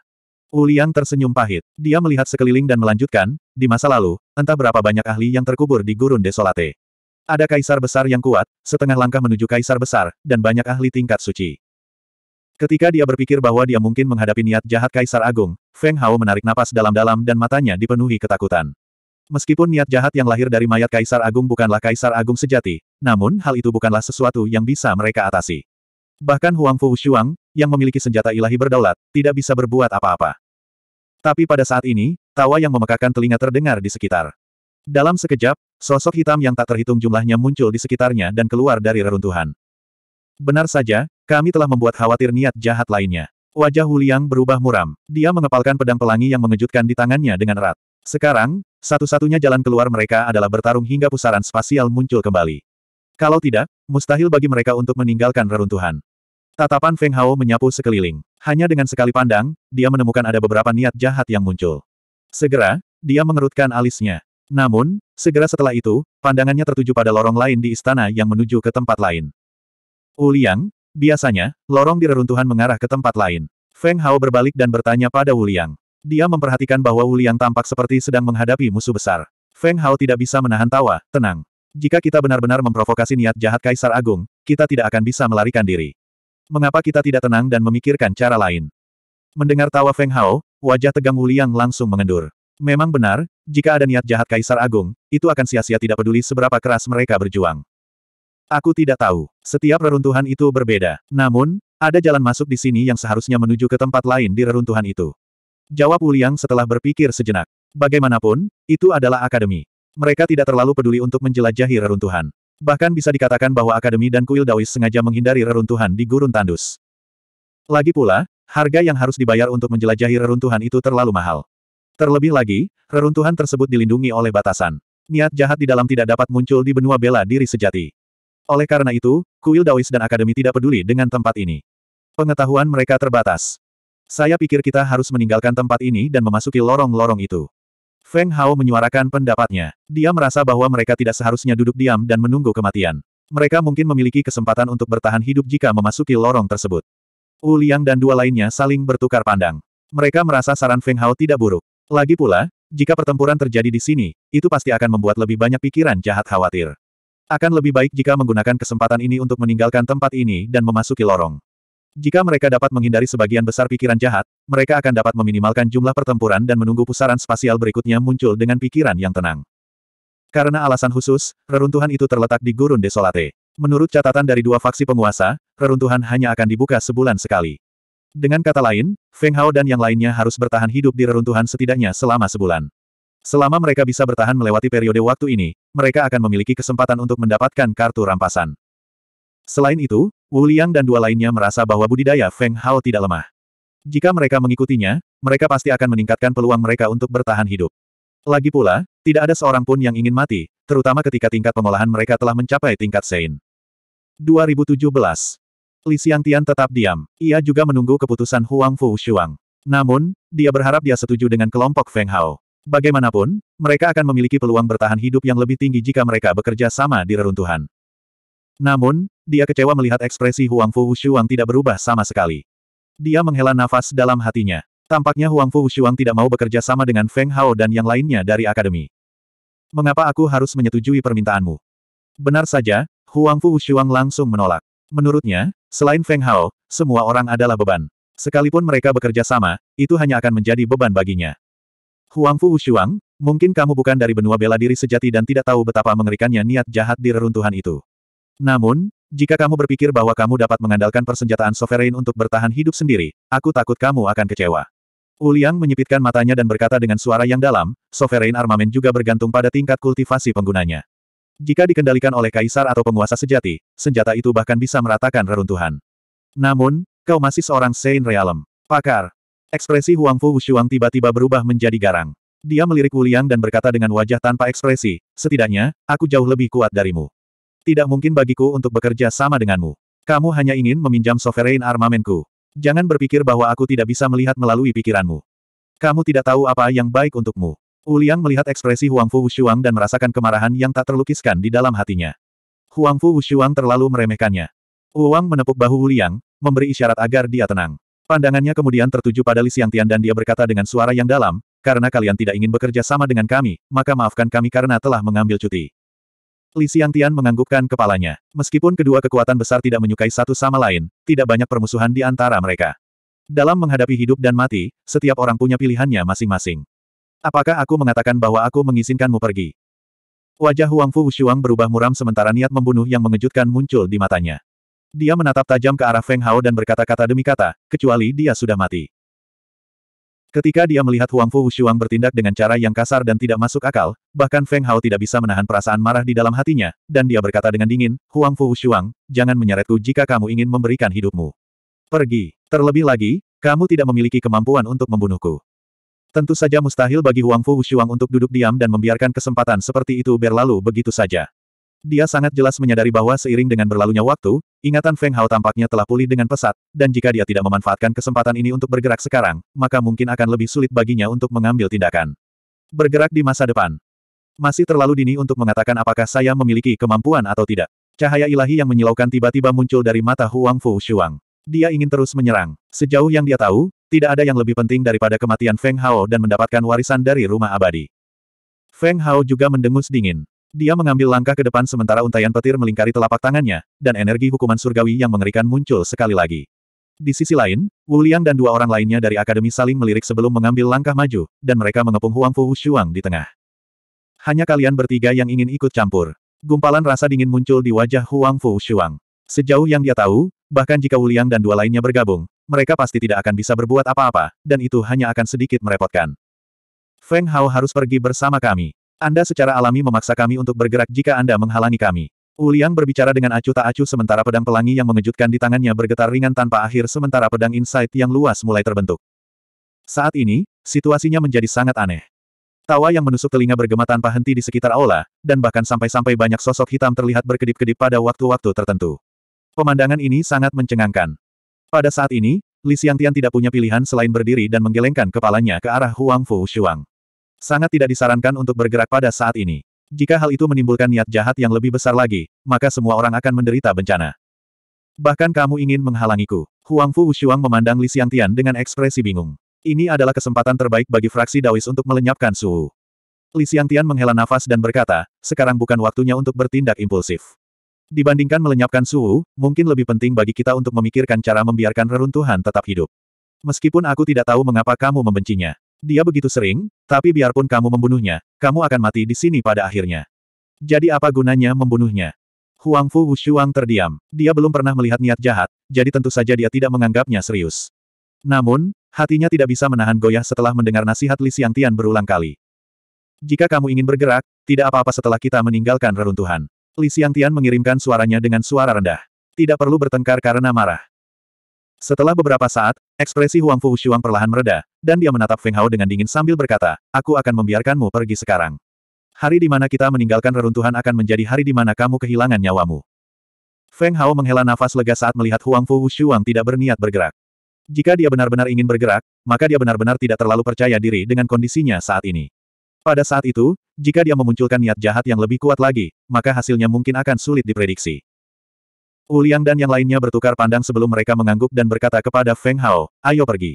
[SPEAKER 1] Wu Liang tersenyum pahit. Dia melihat sekeliling dan melanjutkan, di masa lalu, entah berapa banyak ahli yang terkubur di gurun desolate. Ada kaisar besar yang kuat, setengah langkah menuju kaisar besar, dan banyak ahli tingkat suci. Ketika dia berpikir bahwa dia mungkin menghadapi niat jahat Kaisar Agung, Feng Hao menarik napas dalam-dalam dan matanya dipenuhi ketakutan. Meskipun niat jahat yang lahir dari mayat Kaisar Agung bukanlah Kaisar Agung sejati, namun hal itu bukanlah sesuatu yang bisa mereka atasi. Bahkan Huang Fu Shuang, yang memiliki senjata ilahi berdaulat, tidak bisa berbuat apa-apa. Tapi pada saat ini, tawa yang memekakan telinga terdengar di sekitar. Dalam sekejap, sosok hitam yang tak terhitung jumlahnya muncul di sekitarnya dan keluar dari reruntuhan. Benar saja, kami telah membuat khawatir niat jahat lainnya. Wajah Huliang berubah muram. Dia mengepalkan pedang pelangi yang mengejutkan di tangannya dengan erat. Sekarang, satu-satunya jalan keluar mereka adalah bertarung hingga pusaran spasial muncul kembali. Kalau tidak, mustahil bagi mereka untuk meninggalkan reruntuhan. Tatapan Feng Hao menyapu sekeliling. Hanya dengan sekali pandang, dia menemukan ada beberapa niat jahat yang muncul. Segera, dia mengerutkan alisnya. Namun, segera setelah itu, pandangannya tertuju pada lorong lain di istana yang menuju ke tempat lain. Uliang, Biasanya, lorong di reruntuhan mengarah ke tempat lain. Feng Hao berbalik dan bertanya pada Wuliang. Dia memperhatikan bahwa Wuliang tampak seperti sedang menghadapi musuh besar. Feng Hao tidak bisa menahan tawa, tenang. Jika kita benar-benar memprovokasi niat jahat Kaisar Agung, kita tidak akan bisa melarikan diri. Mengapa kita tidak tenang dan memikirkan cara lain? Mendengar tawa Feng Hao, wajah tegang Wuliang langsung mengendur. Memang benar, jika ada niat jahat Kaisar Agung, itu akan sia-sia tidak peduli seberapa keras mereka berjuang. Aku tidak tahu. Setiap reruntuhan itu berbeda. Namun, ada jalan masuk di sini yang seharusnya menuju ke tempat lain di reruntuhan itu. Jawab Uliang setelah berpikir sejenak. Bagaimanapun, itu adalah akademi. Mereka tidak terlalu peduli untuk menjelajahi reruntuhan. Bahkan bisa dikatakan bahwa akademi dan kuil Dawis sengaja menghindari reruntuhan di gurun tandus. Lagi pula, harga yang harus dibayar untuk menjelajahi reruntuhan itu terlalu mahal. Terlebih lagi, reruntuhan tersebut dilindungi oleh batasan. Niat jahat di dalam tidak dapat muncul di benua bela diri sejati. Oleh karena itu, kuil Daois dan Akademi tidak peduli dengan tempat ini. Pengetahuan mereka terbatas. Saya pikir kita harus meninggalkan tempat ini dan memasuki lorong-lorong itu. Feng Hao menyuarakan pendapatnya. Dia merasa bahwa mereka tidak seharusnya duduk diam dan menunggu kematian. Mereka mungkin memiliki kesempatan untuk bertahan hidup jika memasuki lorong tersebut. Wu Liang dan dua lainnya saling bertukar pandang. Mereka merasa saran Feng Hao tidak buruk. Lagi pula, jika pertempuran terjadi di sini, itu pasti akan membuat lebih banyak pikiran jahat khawatir. Akan lebih baik jika menggunakan kesempatan ini untuk meninggalkan tempat ini dan memasuki lorong. Jika mereka dapat menghindari sebagian besar pikiran jahat, mereka akan dapat meminimalkan jumlah pertempuran dan menunggu pusaran spasial berikutnya muncul dengan pikiran yang tenang. Karena alasan khusus, reruntuhan itu terletak di gurun desolate. Menurut catatan dari dua faksi penguasa, reruntuhan hanya akan dibuka sebulan sekali. Dengan kata lain, Feng Hao dan yang lainnya harus bertahan hidup di reruntuhan setidaknya selama sebulan. Selama mereka bisa bertahan melewati periode waktu ini, mereka akan memiliki kesempatan untuk mendapatkan kartu rampasan. Selain itu, Wu Liang dan dua lainnya merasa bahwa budidaya Feng Hao tidak lemah. Jika mereka mengikutinya, mereka pasti akan meningkatkan peluang mereka untuk bertahan hidup. Lagi pula, tidak ada seorang pun yang ingin mati, terutama ketika tingkat pengolahan mereka telah mencapai tingkat Sein. 2017. Li Xiangtian tetap diam. Ia juga menunggu keputusan Huang Fu Shuang. Namun, dia berharap dia setuju dengan kelompok Feng Hao. Bagaimanapun, mereka akan memiliki peluang bertahan hidup yang lebih tinggi jika mereka bekerja sama di reruntuhan. Namun, dia kecewa melihat ekspresi Huang Fu Wushuang tidak berubah sama sekali. Dia menghela nafas dalam hatinya. Tampaknya Huang Fu Wushuang tidak mau bekerja sama dengan Feng Hao dan yang lainnya dari akademi. Mengapa aku harus menyetujui permintaanmu? Benar saja, Huang Fu Wushuang langsung menolak. Menurutnya, selain Feng Hao, semua orang adalah beban. Sekalipun mereka bekerja sama, itu hanya akan menjadi beban baginya. Fu Wushuang, mungkin kamu bukan dari benua bela diri sejati dan tidak tahu betapa mengerikannya niat jahat di reruntuhan itu. Namun, jika kamu berpikir bahwa kamu dapat mengandalkan persenjataan sovereign untuk bertahan hidup sendiri, aku takut kamu akan kecewa. Uliang menyipitkan matanya dan berkata dengan suara yang dalam, sovereign Armament juga bergantung pada tingkat kultivasi penggunanya. Jika dikendalikan oleh kaisar atau penguasa sejati, senjata itu bahkan bisa meratakan reruntuhan. Namun, kau masih seorang Saint Realm. Pakar, Ekspresi Huang Fu Wushuang tiba-tiba berubah menjadi garang. Dia melirik Wuliang dan berkata dengan wajah tanpa ekspresi, setidaknya, aku jauh lebih kuat darimu. Tidak mungkin bagiku untuk bekerja sama denganmu. Kamu hanya ingin meminjam sovereign armamenku. Jangan berpikir bahwa aku tidak bisa melihat melalui pikiranmu. Kamu tidak tahu apa yang baik untukmu. Wuliang melihat ekspresi Huang Fu Wushuang dan merasakan kemarahan yang tak terlukiskan di dalam hatinya. Huang Fu Wushuang terlalu meremehkannya. Wuang menepuk bahu Wuliang, memberi isyarat agar dia tenang. Pandangannya kemudian tertuju pada Li Xiangtian dan dia berkata dengan suara yang dalam, karena kalian tidak ingin bekerja sama dengan kami, maka maafkan kami karena telah mengambil cuti. Li Xiangtian menganggukkan kepalanya. Meskipun kedua kekuatan besar tidak menyukai satu sama lain, tidak banyak permusuhan di antara mereka. Dalam menghadapi hidup dan mati, setiap orang punya pilihannya masing-masing. Apakah aku mengatakan bahwa aku mengizinkanmu pergi? Wajah Huang Fu Shuang berubah muram sementara niat membunuh yang mengejutkan muncul di matanya. Dia menatap tajam ke arah Feng Hao dan berkata-kata demi kata, kecuali dia sudah mati. Ketika dia melihat Huang Fu Wushuang bertindak dengan cara yang kasar dan tidak masuk akal, bahkan Feng Hao tidak bisa menahan perasaan marah di dalam hatinya, dan dia berkata dengan dingin, Huang Fu Wushuang, jangan menyeretku jika kamu ingin memberikan hidupmu. Pergi. Terlebih lagi, kamu tidak memiliki kemampuan untuk membunuhku. Tentu saja mustahil bagi Huang Fu Wushuang untuk duduk diam dan membiarkan kesempatan seperti itu berlalu begitu saja. Dia sangat jelas menyadari bahwa seiring dengan berlalunya waktu, ingatan Feng Hao tampaknya telah pulih dengan pesat, dan jika dia tidak memanfaatkan kesempatan ini untuk bergerak sekarang, maka mungkin akan lebih sulit baginya untuk mengambil tindakan. Bergerak di masa depan. Masih terlalu dini untuk mengatakan apakah saya memiliki kemampuan atau tidak. Cahaya ilahi yang menyilaukan tiba-tiba muncul dari mata Huang Fu Shuang. Dia ingin terus menyerang. Sejauh yang dia tahu, tidak ada yang lebih penting daripada kematian Feng Hao dan mendapatkan warisan dari rumah abadi. Feng Hao juga mendengus dingin. Dia mengambil langkah ke depan sementara untaian petir melingkari telapak tangannya, dan energi hukuman surgawi yang mengerikan muncul sekali lagi. Di sisi lain, Wu Liang dan dua orang lainnya dari akademi saling melirik sebelum mengambil langkah maju, dan mereka mengepung Huang Fu Shuang di tengah. Hanya kalian bertiga yang ingin ikut campur. Gumpalan rasa dingin muncul di wajah Huang Fu Shuang. Sejauh yang dia tahu, bahkan jika Wu Liang dan dua lainnya bergabung, mereka pasti tidak akan bisa berbuat apa-apa, dan itu hanya akan sedikit merepotkan. Feng Hao harus pergi bersama kami. Anda secara alami memaksa kami untuk bergerak jika Anda menghalangi kami. Uliang berbicara dengan acuh tak acuh sementara pedang pelangi yang mengejutkan di tangannya bergetar ringan tanpa akhir sementara pedang insight yang luas mulai terbentuk. Saat ini, situasinya menjadi sangat aneh. Tawa yang menusuk telinga bergema tanpa henti di sekitar aula, dan bahkan sampai-sampai banyak sosok hitam terlihat berkedip-kedip pada waktu-waktu tertentu. Pemandangan ini sangat mencengangkan. Pada saat ini, Li Xiangtian tidak punya pilihan selain berdiri dan menggelengkan kepalanya ke arah Huang Fu Shuang. Sangat tidak disarankan untuk bergerak pada saat ini. Jika hal itu menimbulkan niat jahat yang lebih besar lagi, maka semua orang akan menderita bencana. Bahkan kamu ingin menghalangiku. Huang Fu Wushuang memandang Li Xiangtian dengan ekspresi bingung. Ini adalah kesempatan terbaik bagi fraksi Daois untuk melenyapkan Suhu. Li Xiangtian menghela nafas dan berkata, sekarang bukan waktunya untuk bertindak impulsif. Dibandingkan melenyapkan Suhu, mungkin lebih penting bagi kita untuk memikirkan cara membiarkan reruntuhan tetap hidup. Meskipun aku tidak tahu mengapa kamu membencinya. Dia begitu sering, tapi biarpun kamu membunuhnya, kamu akan mati di sini pada akhirnya. Jadi apa gunanya membunuhnya? Huang Fu Wushuang terdiam. Dia belum pernah melihat niat jahat, jadi tentu saja dia tidak menganggapnya serius. Namun, hatinya tidak bisa menahan goyah setelah mendengar nasihat Li Xiangtian berulang kali. Jika kamu ingin bergerak, tidak apa-apa setelah kita meninggalkan reruntuhan. Li Xiangtian mengirimkan suaranya dengan suara rendah. Tidak perlu bertengkar karena marah. Setelah beberapa saat, ekspresi Huang Fu Shuang perlahan mereda, dan dia menatap Feng Hao dengan dingin sambil berkata, aku akan membiarkanmu pergi sekarang. Hari di mana kita meninggalkan reruntuhan akan menjadi hari di mana kamu kehilangan nyawamu. Feng Hao menghela nafas lega saat melihat Huang Fu Shuang tidak berniat bergerak. Jika dia benar-benar ingin bergerak, maka dia benar-benar tidak terlalu percaya diri dengan kondisinya saat ini. Pada saat itu, jika dia memunculkan niat jahat yang lebih kuat lagi, maka hasilnya mungkin akan sulit diprediksi. Uliang dan yang lainnya bertukar pandang sebelum mereka mengangguk dan berkata kepada Feng Hao, ayo pergi.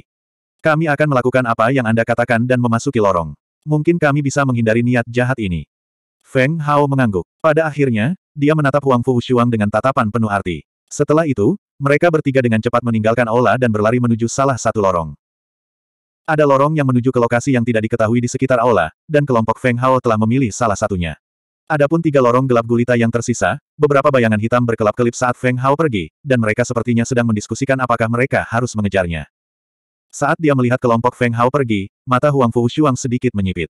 [SPEAKER 1] Kami akan melakukan apa yang Anda katakan dan memasuki lorong. Mungkin kami bisa menghindari niat jahat ini. Feng Hao mengangguk. Pada akhirnya, dia menatap Huang Fu Shuang dengan tatapan penuh arti. Setelah itu, mereka bertiga dengan cepat meninggalkan Ola dan berlari menuju salah satu lorong. Ada lorong yang menuju ke lokasi yang tidak diketahui di sekitar aula, dan kelompok Feng Hao telah memilih salah satunya. Adapun tiga lorong gelap gulita yang tersisa, beberapa bayangan hitam berkelap-kelip saat Feng Hao pergi, dan mereka sepertinya sedang mendiskusikan apakah mereka harus mengejarnya. Saat dia melihat kelompok Feng Hao pergi, mata Huang Fu Shuang sedikit menyipit.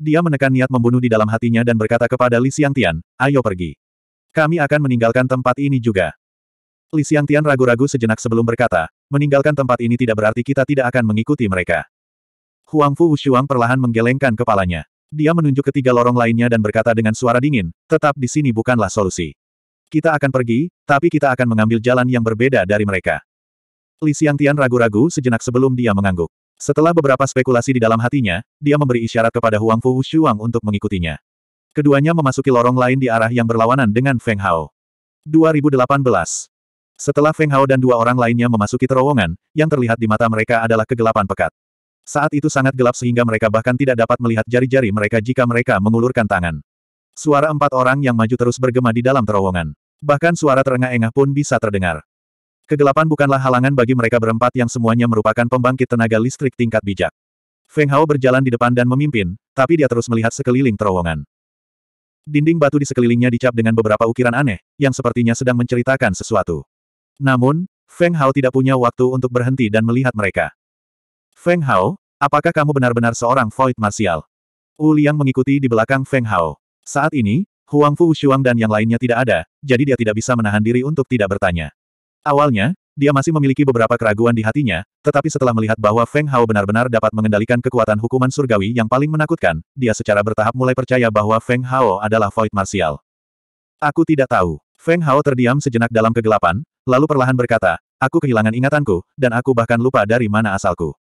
[SPEAKER 1] Dia menekan niat membunuh di dalam hatinya dan berkata kepada Li Xiang Tian, ayo pergi. Kami akan meninggalkan tempat ini juga. Li Xiang Tian ragu-ragu sejenak sebelum berkata, meninggalkan tempat ini tidak berarti kita tidak akan mengikuti mereka. Huang Fu Shuang perlahan menggelengkan kepalanya. Dia menunjuk ketiga lorong lainnya dan berkata dengan suara dingin, tetap di sini bukanlah solusi. Kita akan pergi, tapi kita akan mengambil jalan yang berbeda dari mereka. Li Xiangtian ragu-ragu sejenak sebelum dia mengangguk. Setelah beberapa spekulasi di dalam hatinya, dia memberi isyarat kepada Huang Fu Shuang untuk mengikutinya. Keduanya memasuki lorong lain di arah yang berlawanan dengan Feng Hao. 2018 Setelah Feng Hao dan dua orang lainnya memasuki terowongan, yang terlihat di mata mereka adalah kegelapan pekat. Saat itu sangat gelap sehingga mereka bahkan tidak dapat melihat jari-jari mereka jika mereka mengulurkan tangan. Suara empat orang yang maju terus bergema di dalam terowongan. Bahkan suara terengah-engah pun bisa terdengar. Kegelapan bukanlah halangan bagi mereka berempat yang semuanya merupakan pembangkit tenaga listrik tingkat bijak. Feng Hao berjalan di depan dan memimpin, tapi dia terus melihat sekeliling terowongan. Dinding batu di sekelilingnya dicap dengan beberapa ukiran aneh, yang sepertinya sedang menceritakan sesuatu. Namun, Feng Hao tidak punya waktu untuk berhenti dan melihat mereka. Feng Hao, apakah kamu benar-benar seorang void martial? Wu Liang mengikuti di belakang Feng Hao. Saat ini, Huang Fu Shuang dan yang lainnya tidak ada, jadi dia tidak bisa menahan diri untuk tidak bertanya. Awalnya, dia masih memiliki beberapa keraguan di hatinya, tetapi setelah melihat bahwa Feng Hao benar-benar dapat mengendalikan kekuatan hukuman surgawi yang paling menakutkan, dia secara bertahap mulai percaya bahwa Feng Hao adalah void martial. Aku tidak tahu. Feng Hao terdiam sejenak dalam kegelapan, lalu perlahan berkata, aku kehilangan ingatanku, dan aku bahkan lupa dari mana asalku.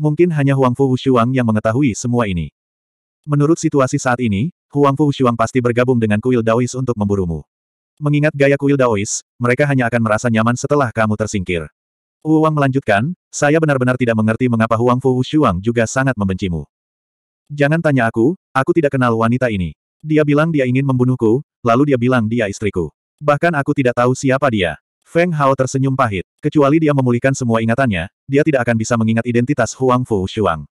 [SPEAKER 1] Mungkin hanya Huang Fu Hushuang yang mengetahui semua ini. Menurut situasi saat ini, Huang Fu Hushuang pasti bergabung dengan kuil Daois untuk memburumu. Mengingat gaya kuil Daois, mereka hanya akan merasa nyaman setelah kamu tersingkir. Uwang melanjutkan, saya benar-benar tidak mengerti mengapa Huang Fu Hushuang juga sangat membencimu. Jangan tanya aku, aku tidak kenal wanita ini. Dia bilang dia ingin membunuhku, lalu dia bilang dia istriku. Bahkan aku tidak tahu siapa dia. Feng Hao tersenyum pahit. Kecuali dia memulihkan semua ingatannya, dia tidak akan bisa mengingat identitas Huang Fu Shuang.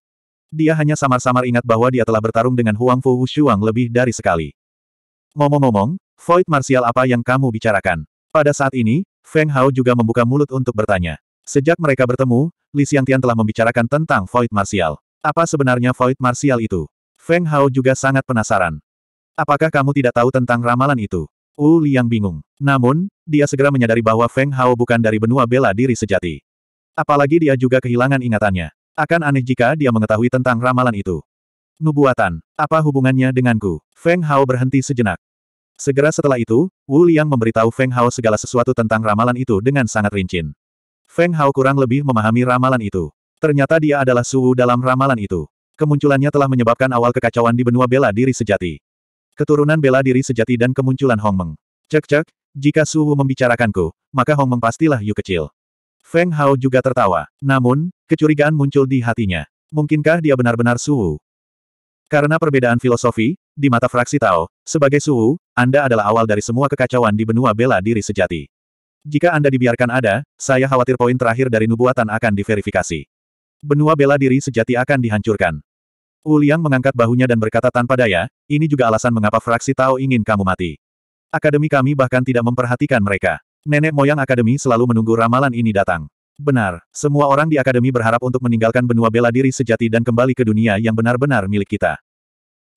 [SPEAKER 1] Dia hanya samar-samar ingat bahwa dia telah bertarung dengan Huang Fu Shuang lebih dari sekali. Ngomong-ngomong, void marsial apa yang kamu bicarakan? Pada saat ini, Feng Hao juga membuka mulut untuk bertanya. Sejak mereka bertemu, Li Xiangtian telah membicarakan tentang void marsial. Apa sebenarnya void marsial itu? Feng Hao juga sangat penasaran. Apakah kamu tidak tahu tentang ramalan itu? Wu Liang bingung. Namun, dia segera menyadari bahwa Feng Hao bukan dari benua bela diri sejati. Apalagi dia juga kehilangan ingatannya. Akan aneh jika dia mengetahui tentang ramalan itu. Nubuatan, apa hubungannya denganku? Feng Hao berhenti sejenak. Segera setelah itu, Wu Liang memberitahu Feng Hao segala sesuatu tentang ramalan itu dengan sangat rinci. Feng Hao kurang lebih memahami ramalan itu. Ternyata dia adalah suhu dalam ramalan itu. Kemunculannya telah menyebabkan awal kekacauan di benua bela diri sejati. Keturunan bela diri sejati dan kemunculan Hong Meng. Cek-cek, jika Suhu membicarakanku, maka Hong Meng pastilah Yu kecil. Feng Hao juga tertawa. Namun, kecurigaan muncul di hatinya. Mungkinkah dia benar-benar Suhu? Karena perbedaan filosofi, di mata fraksi Tao, sebagai Suhu, Anda adalah awal dari semua kekacauan di benua bela diri sejati. Jika Anda dibiarkan ada, saya khawatir poin terakhir dari nubuatan akan diverifikasi. Benua bela diri sejati akan dihancurkan. Wu Liang mengangkat bahunya dan berkata tanpa daya, ini juga alasan mengapa fraksi Tao ingin kamu mati. Akademi kami bahkan tidak memperhatikan mereka. Nenek moyang akademi selalu menunggu ramalan ini datang. Benar, semua orang di akademi berharap untuk meninggalkan benua bela diri sejati dan kembali ke dunia yang benar-benar milik kita.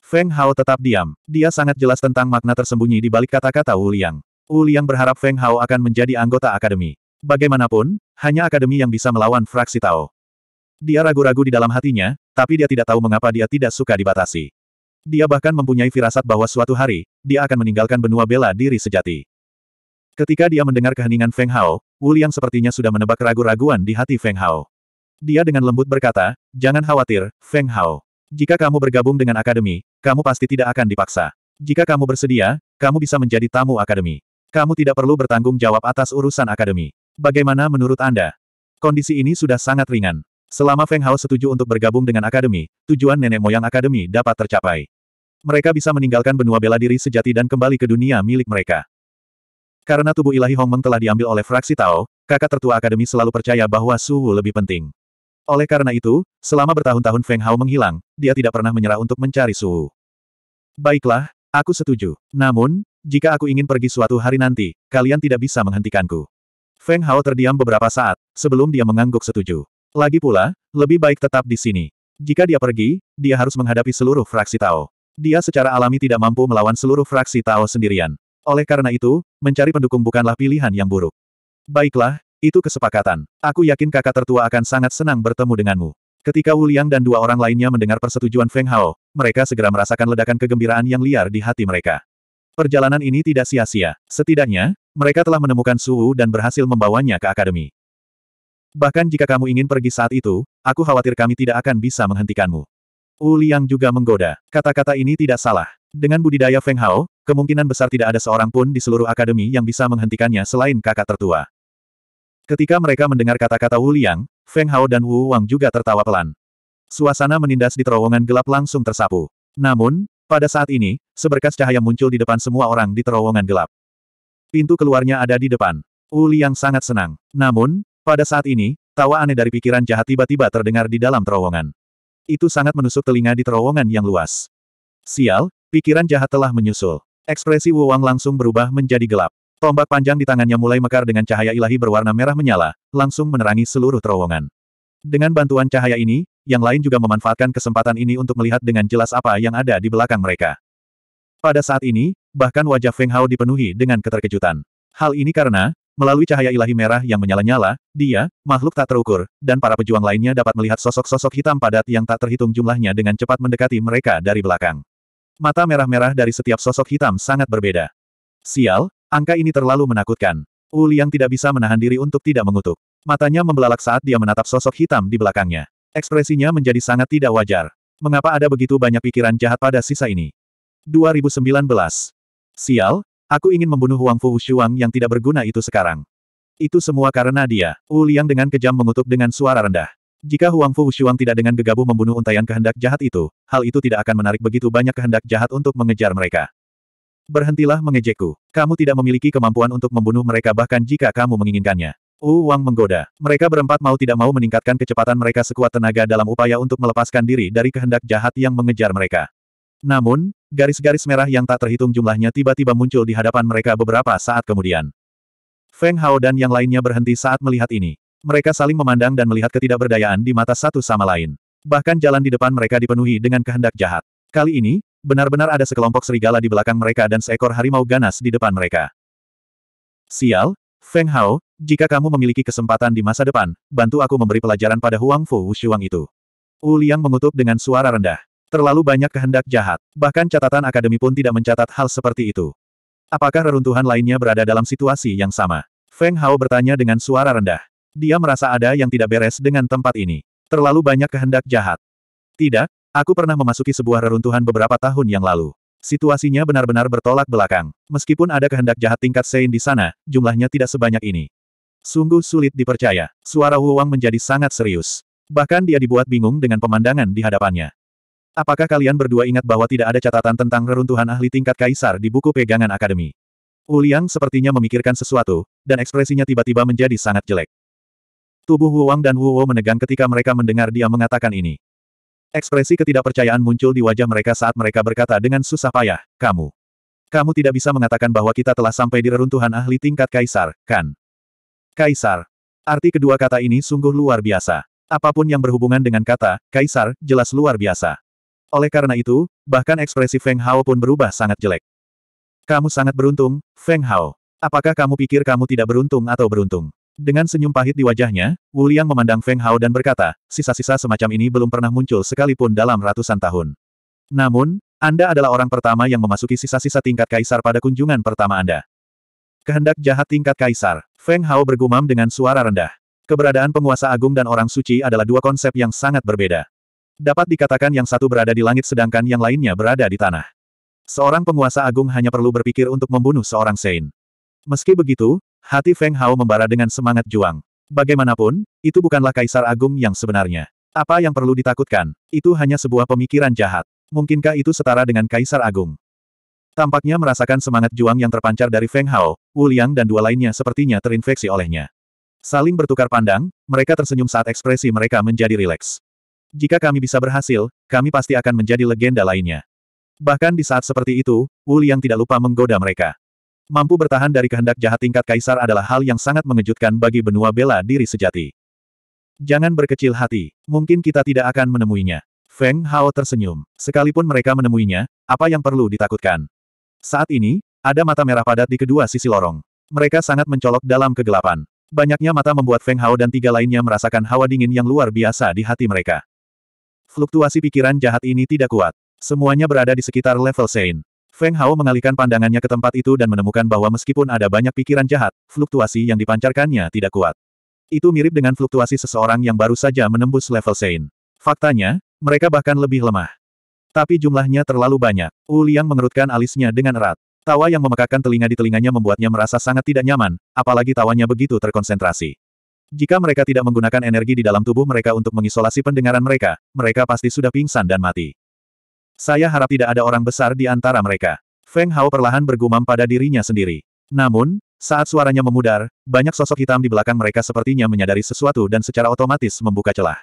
[SPEAKER 1] Feng Hao tetap diam. Dia sangat jelas tentang makna tersembunyi di balik kata-kata Wu Liang. Wu Liang berharap Feng Hao akan menjadi anggota akademi. Bagaimanapun, hanya akademi yang bisa melawan fraksi Tao. Dia ragu-ragu di dalam hatinya, tapi dia tidak tahu mengapa dia tidak suka dibatasi. Dia bahkan mempunyai firasat bahwa suatu hari, dia akan meninggalkan benua bela diri sejati. Ketika dia mendengar keheningan Feng Hao, Wu Liang sepertinya sudah menebak keraguan raguan di hati Feng Hao. Dia dengan lembut berkata, jangan khawatir, Feng Hao. Jika kamu bergabung dengan akademi, kamu pasti tidak akan dipaksa. Jika kamu bersedia, kamu bisa menjadi tamu akademi. Kamu tidak perlu bertanggung jawab atas urusan akademi. Bagaimana menurut Anda? Kondisi ini sudah sangat ringan. Selama Feng Hao setuju untuk bergabung dengan akademi, tujuan nenek moyang akademi dapat tercapai. Mereka bisa meninggalkan benua bela diri sejati dan kembali ke dunia milik mereka. Karena tubuh ilahi Hongmeng telah diambil oleh fraksi Tao, kakak tertua akademi selalu percaya bahwa Suhu lebih penting. Oleh karena itu, selama bertahun-tahun Feng Hao menghilang, dia tidak pernah menyerah untuk mencari Suhu. Baiklah, aku setuju. Namun, jika aku ingin pergi suatu hari nanti, kalian tidak bisa menghentikanku. Feng Hao terdiam beberapa saat, sebelum dia mengangguk setuju. Lagi pula, lebih baik tetap di sini. Jika dia pergi, dia harus menghadapi seluruh fraksi Tao. Dia secara alami tidak mampu melawan seluruh fraksi Tao sendirian. Oleh karena itu, mencari pendukung bukanlah pilihan yang buruk. Baiklah, itu kesepakatan. Aku yakin kakak tertua akan sangat senang bertemu denganmu. Ketika Wu Liang dan dua orang lainnya mendengar persetujuan Feng Hao, mereka segera merasakan ledakan kegembiraan yang liar di hati mereka. Perjalanan ini tidak sia-sia. Setidaknya, mereka telah menemukan Su Wu dan berhasil membawanya ke akademi. Bahkan jika kamu ingin pergi saat itu, aku khawatir kami tidak akan bisa menghentikanmu. Wu Liang juga menggoda. Kata-kata ini tidak salah. Dengan budidaya Feng Hao, kemungkinan besar tidak ada seorang pun di seluruh akademi yang bisa menghentikannya selain kakak tertua. Ketika mereka mendengar kata-kata Wu Liang, Feng Hao dan Wu Wang juga tertawa pelan. Suasana menindas di terowongan gelap langsung tersapu. Namun, pada saat ini, seberkas cahaya muncul di depan semua orang di terowongan gelap. Pintu keluarnya ada di depan. Wu Liang sangat senang. Namun, pada saat ini, tawa aneh dari pikiran jahat tiba-tiba terdengar di dalam terowongan. Itu sangat menusuk telinga di terowongan yang luas. Sial, pikiran jahat telah menyusul. Ekspresi Wu Wang langsung berubah menjadi gelap. Tombak panjang di tangannya mulai mekar dengan cahaya ilahi berwarna merah menyala, langsung menerangi seluruh terowongan. Dengan bantuan cahaya ini, yang lain juga memanfaatkan kesempatan ini untuk melihat dengan jelas apa yang ada di belakang mereka. Pada saat ini, bahkan wajah Feng Hao dipenuhi dengan keterkejutan. Hal ini karena, Melalui cahaya ilahi merah yang menyala-nyala, dia, makhluk tak terukur, dan para pejuang lainnya dapat melihat sosok-sosok hitam padat yang tak terhitung jumlahnya dengan cepat mendekati mereka dari belakang. Mata merah-merah dari setiap sosok hitam sangat berbeda. Sial, angka ini terlalu menakutkan. Wu Liang tidak bisa menahan diri untuk tidak mengutuk. Matanya membelalak saat dia menatap sosok hitam di belakangnya. Ekspresinya menjadi sangat tidak wajar. Mengapa ada begitu banyak pikiran jahat pada sisa ini? 2019. Sial, Aku ingin membunuh Huang Fu Shuang yang tidak berguna itu sekarang. Itu semua karena dia. Wu Liang dengan kejam mengutuk dengan suara rendah. Jika Huang Fu Shuang tidak dengan gegabah membunuh untayan kehendak jahat itu, hal itu tidak akan menarik begitu banyak kehendak jahat untuk mengejar mereka. Berhentilah mengejekku. Kamu tidak memiliki kemampuan untuk membunuh mereka bahkan jika kamu menginginkannya. Wu Wang menggoda. Mereka berempat mau tidak mau meningkatkan kecepatan mereka sekuat tenaga dalam upaya untuk melepaskan diri dari kehendak jahat yang mengejar mereka. Namun, Garis-garis merah yang tak terhitung jumlahnya tiba-tiba muncul di hadapan mereka beberapa saat kemudian. Feng Hao dan yang lainnya berhenti saat melihat ini. Mereka saling memandang dan melihat ketidakberdayaan di mata satu sama lain. Bahkan jalan di depan mereka dipenuhi dengan kehendak jahat. Kali ini, benar-benar ada sekelompok serigala di belakang mereka dan seekor harimau ganas di depan mereka. Sial, Feng Hao, jika kamu memiliki kesempatan di masa depan, bantu aku memberi pelajaran pada Huang Fu Wushuang itu. Wu Liang mengutuk dengan suara rendah. Terlalu banyak kehendak jahat. Bahkan catatan akademi pun tidak mencatat hal seperti itu. Apakah reruntuhan lainnya berada dalam situasi yang sama? Feng Hao bertanya dengan suara rendah. Dia merasa ada yang tidak beres dengan tempat ini. Terlalu banyak kehendak jahat. Tidak, aku pernah memasuki sebuah reruntuhan beberapa tahun yang lalu. Situasinya benar-benar bertolak belakang. Meskipun ada kehendak jahat tingkat Sein di sana, jumlahnya tidak sebanyak ini. Sungguh sulit dipercaya. Suara Wu Wang menjadi sangat serius. Bahkan dia dibuat bingung dengan pemandangan di hadapannya. Apakah kalian berdua ingat bahwa tidak ada catatan tentang reruntuhan ahli tingkat kaisar di buku pegangan akademi? Uliang sepertinya memikirkan sesuatu, dan ekspresinya tiba-tiba menjadi sangat jelek. Tubuh Wu Wang dan Wu Huo menegang ketika mereka mendengar dia mengatakan ini. Ekspresi ketidakpercayaan muncul di wajah mereka saat mereka berkata dengan susah payah, kamu. Kamu tidak bisa mengatakan bahwa kita telah sampai di reruntuhan ahli tingkat kaisar, kan? Kaisar. Arti kedua kata ini sungguh luar biasa. Apapun yang berhubungan dengan kata, kaisar, jelas luar biasa. Oleh karena itu, bahkan ekspresi Feng Hao pun berubah sangat jelek. Kamu sangat beruntung, Feng Hao. Apakah kamu pikir kamu tidak beruntung atau beruntung? Dengan senyum pahit di wajahnya, Wu Liang memandang Feng Hao dan berkata, sisa-sisa semacam ini belum pernah muncul sekalipun dalam ratusan tahun. Namun, Anda adalah orang pertama yang memasuki sisa-sisa tingkat kaisar pada kunjungan pertama Anda. Kehendak jahat tingkat kaisar, Feng Hao bergumam dengan suara rendah. Keberadaan penguasa agung dan orang suci adalah dua konsep yang sangat berbeda. Dapat dikatakan yang satu berada di langit sedangkan yang lainnya berada di tanah. Seorang penguasa agung hanya perlu berpikir untuk membunuh seorang Sein. Meski begitu, hati Feng Hao membara dengan semangat juang. Bagaimanapun, itu bukanlah kaisar agung yang sebenarnya. Apa yang perlu ditakutkan? Itu hanya sebuah pemikiran jahat. Mungkinkah itu setara dengan kaisar agung? Tampaknya merasakan semangat juang yang terpancar dari Feng Hao, Wu Liang dan dua lainnya sepertinya terinfeksi olehnya. Saling bertukar pandang, mereka tersenyum saat ekspresi mereka menjadi rileks. Jika kami bisa berhasil, kami pasti akan menjadi legenda lainnya. Bahkan di saat seperti itu, Wu Liang tidak lupa menggoda mereka. Mampu bertahan dari kehendak jahat tingkat kaisar adalah hal yang sangat mengejutkan bagi benua bela diri sejati. Jangan berkecil hati, mungkin kita tidak akan menemuinya. Feng Hao tersenyum. Sekalipun mereka menemuinya, apa yang perlu ditakutkan? Saat ini, ada mata merah padat di kedua sisi lorong. Mereka sangat mencolok dalam kegelapan. Banyaknya mata membuat Feng Hao dan tiga lainnya merasakan hawa dingin yang luar biasa di hati mereka. Fluktuasi pikiran jahat ini tidak kuat. Semuanya berada di sekitar level Sein. Feng Hao mengalihkan pandangannya ke tempat itu dan menemukan bahwa meskipun ada banyak pikiran jahat, fluktuasi yang dipancarkannya tidak kuat. Itu mirip dengan fluktuasi seseorang yang baru saja menembus level Sein. Faktanya, mereka bahkan lebih lemah. Tapi jumlahnya terlalu banyak. Wu Liang mengerutkan alisnya dengan erat. Tawa yang memekakan telinga di telinganya membuatnya merasa sangat tidak nyaman, apalagi tawanya begitu terkonsentrasi. Jika mereka tidak menggunakan energi di dalam tubuh mereka untuk mengisolasi pendengaran mereka, mereka pasti sudah pingsan dan mati. Saya harap tidak ada orang besar di antara mereka. Feng Hao perlahan bergumam pada dirinya sendiri. Namun, saat suaranya memudar, banyak sosok hitam di belakang mereka sepertinya menyadari sesuatu dan secara otomatis membuka celah.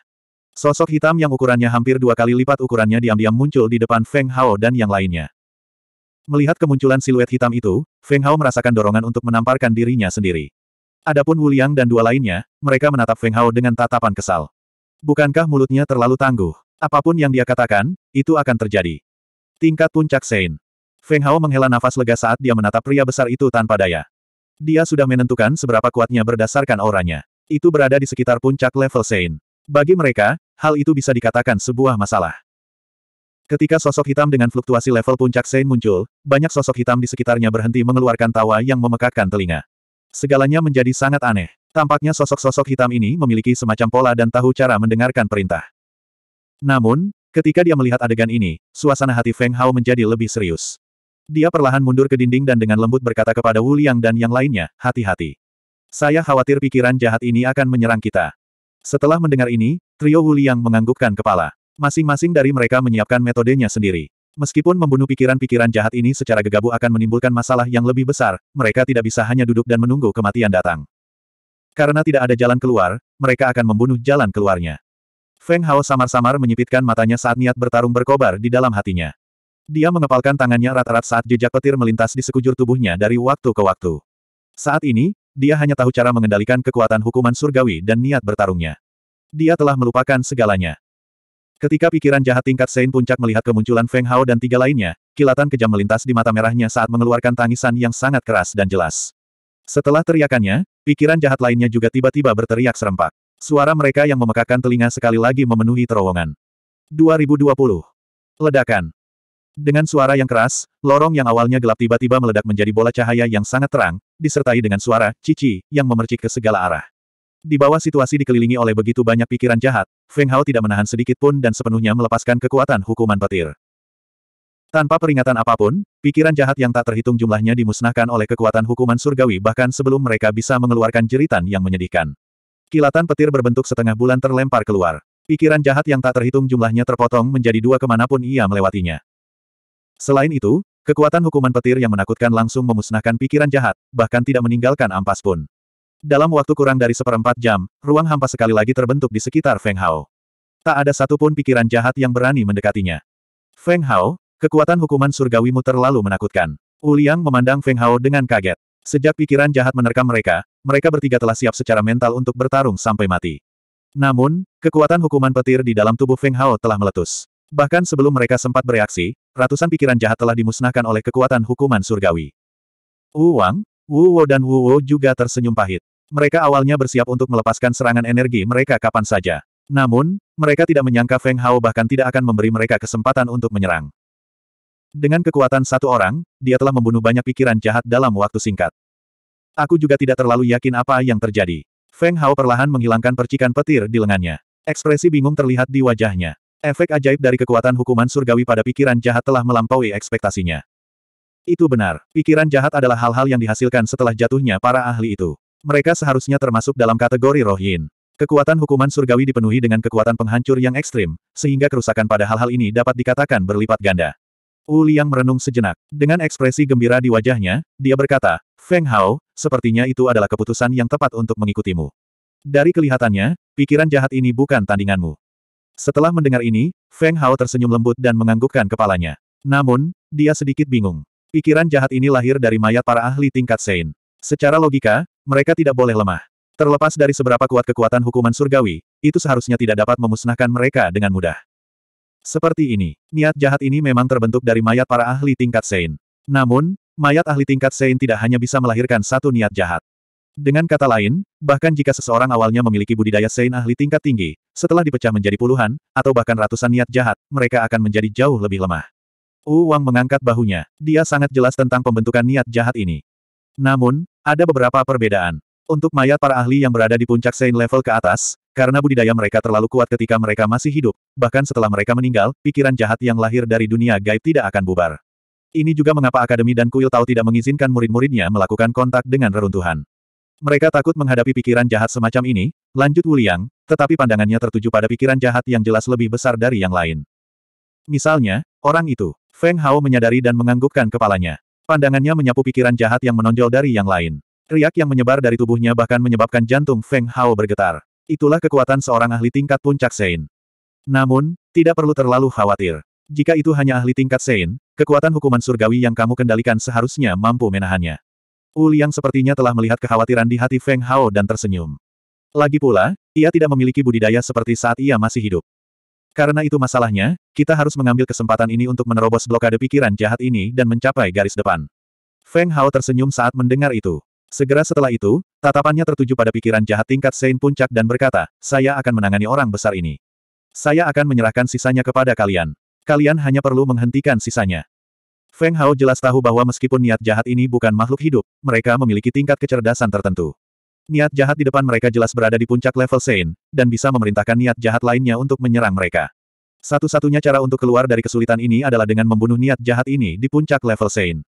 [SPEAKER 1] Sosok hitam yang ukurannya hampir dua kali lipat ukurannya diam-diam muncul di depan Feng Hao dan yang lainnya. Melihat kemunculan siluet hitam itu, Feng Hao merasakan dorongan untuk menamparkan dirinya sendiri. Adapun Wu Liang dan dua lainnya, mereka menatap Feng Hao dengan tatapan kesal. Bukankah mulutnya terlalu tangguh? Apapun yang dia katakan, itu akan terjadi. Tingkat puncak Sein. Feng Hao menghela nafas lega saat dia menatap pria besar itu tanpa daya. Dia sudah menentukan seberapa kuatnya berdasarkan auranya. Itu berada di sekitar puncak level Sein. Bagi mereka, hal itu bisa dikatakan sebuah masalah. Ketika sosok hitam dengan fluktuasi level puncak Sein muncul, banyak sosok hitam di sekitarnya berhenti mengeluarkan tawa yang memekakkan telinga. Segalanya menjadi sangat aneh. Tampaknya sosok-sosok hitam ini memiliki semacam pola dan tahu cara mendengarkan perintah. Namun, ketika dia melihat adegan ini, suasana hati Feng Hao menjadi lebih serius. Dia perlahan mundur ke dinding dan dengan lembut berkata kepada Wu Liang dan yang lainnya, hati-hati. Saya khawatir pikiran jahat ini akan menyerang kita. Setelah mendengar ini, trio Wu Liang menganggukkan kepala. Masing-masing dari mereka menyiapkan metodenya sendiri. Meskipun membunuh pikiran-pikiran jahat ini secara gegabah akan menimbulkan masalah yang lebih besar, mereka tidak bisa hanya duduk dan menunggu kematian datang. Karena tidak ada jalan keluar, mereka akan membunuh jalan keluarnya. Feng Hao samar-samar menyipitkan matanya saat niat bertarung berkobar di dalam hatinya. Dia mengepalkan tangannya rat-rat saat jejak petir melintas di sekujur tubuhnya dari waktu ke waktu. Saat ini, dia hanya tahu cara mengendalikan kekuatan hukuman surgawi dan niat bertarungnya. Dia telah melupakan segalanya. Ketika pikiran jahat tingkat Sein Puncak melihat kemunculan Feng Hao dan tiga lainnya, kilatan kejam melintas di mata merahnya saat mengeluarkan tangisan yang sangat keras dan jelas. Setelah teriakannya, pikiran jahat lainnya juga tiba-tiba berteriak serempak. Suara mereka yang memekakan telinga sekali lagi memenuhi terowongan. 2020. Ledakan. Dengan suara yang keras, lorong yang awalnya gelap tiba-tiba meledak menjadi bola cahaya yang sangat terang, disertai dengan suara, cici, yang memercik ke segala arah. Di bawah situasi dikelilingi oleh begitu banyak pikiran jahat, Feng Hao tidak menahan sedikit pun dan sepenuhnya melepaskan kekuatan hukuman petir. Tanpa peringatan apapun, pikiran jahat yang tak terhitung jumlahnya dimusnahkan oleh kekuatan hukuman surgawi bahkan sebelum mereka bisa mengeluarkan jeritan yang menyedihkan. Kilatan petir berbentuk setengah bulan terlempar keluar. Pikiran jahat yang tak terhitung jumlahnya terpotong menjadi dua kemanapun ia melewatinya. Selain itu, kekuatan hukuman petir yang menakutkan langsung memusnahkan pikiran jahat, bahkan tidak meninggalkan ampas pun. Dalam waktu kurang dari seperempat jam, ruang hampa sekali lagi terbentuk di sekitar Feng Hao. Tak ada satupun pikiran jahat yang berani mendekatinya. Feng Hao, kekuatan hukuman surgawimu terlalu menakutkan. Uliang memandang Feng Hao dengan kaget. Sejak pikiran jahat menerkam mereka, mereka bertiga telah siap secara mental untuk bertarung sampai mati. Namun, kekuatan hukuman petir di dalam tubuh Feng Hao telah meletus. Bahkan sebelum mereka sempat bereaksi, ratusan pikiran jahat telah dimusnahkan oleh kekuatan hukuman surgawi. Wu Wang, Wu Wo dan Wu Wo juga tersenyum pahit. Mereka awalnya bersiap untuk melepaskan serangan energi mereka kapan saja. Namun, mereka tidak menyangka Feng Hao bahkan tidak akan memberi mereka kesempatan untuk menyerang. Dengan kekuatan satu orang, dia telah membunuh banyak pikiran jahat dalam waktu singkat. Aku juga tidak terlalu yakin apa yang terjadi. Feng Hao perlahan menghilangkan percikan petir di lengannya. Ekspresi bingung terlihat di wajahnya. Efek ajaib dari kekuatan hukuman surgawi pada pikiran jahat telah melampaui ekspektasinya. Itu benar, pikiran jahat adalah hal-hal yang dihasilkan setelah jatuhnya para ahli itu. Mereka seharusnya termasuk dalam kategori roh yin. Kekuatan hukuman surgawi dipenuhi dengan kekuatan penghancur yang ekstrim, sehingga kerusakan pada hal-hal ini dapat dikatakan berlipat ganda. Wu Liang merenung sejenak. Dengan ekspresi gembira di wajahnya, dia berkata, Feng Hao, sepertinya itu adalah keputusan yang tepat untuk mengikutimu. Dari kelihatannya, pikiran jahat ini bukan tandinganmu. Setelah mendengar ini, Feng Hao tersenyum lembut dan menganggukkan kepalanya. Namun, dia sedikit bingung. Pikiran jahat ini lahir dari mayat para ahli tingkat Sein. Secara logika, mereka tidak boleh lemah. Terlepas dari seberapa kuat kekuatan hukuman surgawi, itu seharusnya tidak dapat memusnahkan mereka dengan mudah. Seperti ini, niat jahat ini memang terbentuk dari mayat para ahli tingkat Sein. Namun, mayat ahli tingkat Sein tidak hanya bisa melahirkan satu niat jahat. Dengan kata lain, bahkan jika seseorang awalnya memiliki budidaya Sein ahli tingkat tinggi, setelah dipecah menjadi puluhan, atau bahkan ratusan niat jahat, mereka akan menjadi jauh lebih lemah. Wu Wang mengangkat bahunya. Dia sangat jelas tentang pembentukan niat jahat ini. Namun, ada beberapa perbedaan. Untuk mayat para ahli yang berada di puncak Saint level ke atas, karena budidaya mereka terlalu kuat ketika mereka masih hidup, bahkan setelah mereka meninggal, pikiran jahat yang lahir dari dunia gaib tidak akan bubar. Ini juga mengapa Akademi dan Kuil Tau tidak mengizinkan murid-muridnya melakukan kontak dengan reruntuhan. Mereka takut menghadapi pikiran jahat semacam ini, lanjut Wuliang, tetapi pandangannya tertuju pada pikiran jahat yang jelas lebih besar dari yang lain. Misalnya, orang itu, Feng Hao menyadari dan menganggukkan kepalanya. Pandangannya menyapu pikiran jahat yang menonjol dari yang lain. Riak yang menyebar dari tubuhnya bahkan menyebabkan jantung Feng Hao bergetar. Itulah kekuatan seorang ahli tingkat puncak Sein. Namun, tidak perlu terlalu khawatir. Jika itu hanya ahli tingkat Sein, kekuatan hukuman surgawi yang kamu kendalikan seharusnya mampu menahannya. Uliang sepertinya telah melihat kekhawatiran di hati Feng Hao dan tersenyum. Lagi pula, ia tidak memiliki budidaya seperti saat ia masih hidup. Karena itu masalahnya, kita harus mengambil kesempatan ini untuk menerobos blokade pikiran jahat ini dan mencapai garis depan. Feng Hao tersenyum saat mendengar itu. Segera setelah itu, tatapannya tertuju pada pikiran jahat tingkat Sein Puncak dan berkata, saya akan menangani orang besar ini. Saya akan menyerahkan sisanya kepada kalian. Kalian hanya perlu menghentikan sisanya. Feng Hao jelas tahu bahwa meskipun niat jahat ini bukan makhluk hidup, mereka memiliki tingkat kecerdasan tertentu. Niat jahat di depan mereka jelas berada di puncak level Sein, dan bisa memerintahkan niat jahat lainnya untuk menyerang mereka. Satu-satunya cara untuk keluar dari kesulitan ini adalah dengan membunuh niat jahat ini di puncak level Sein.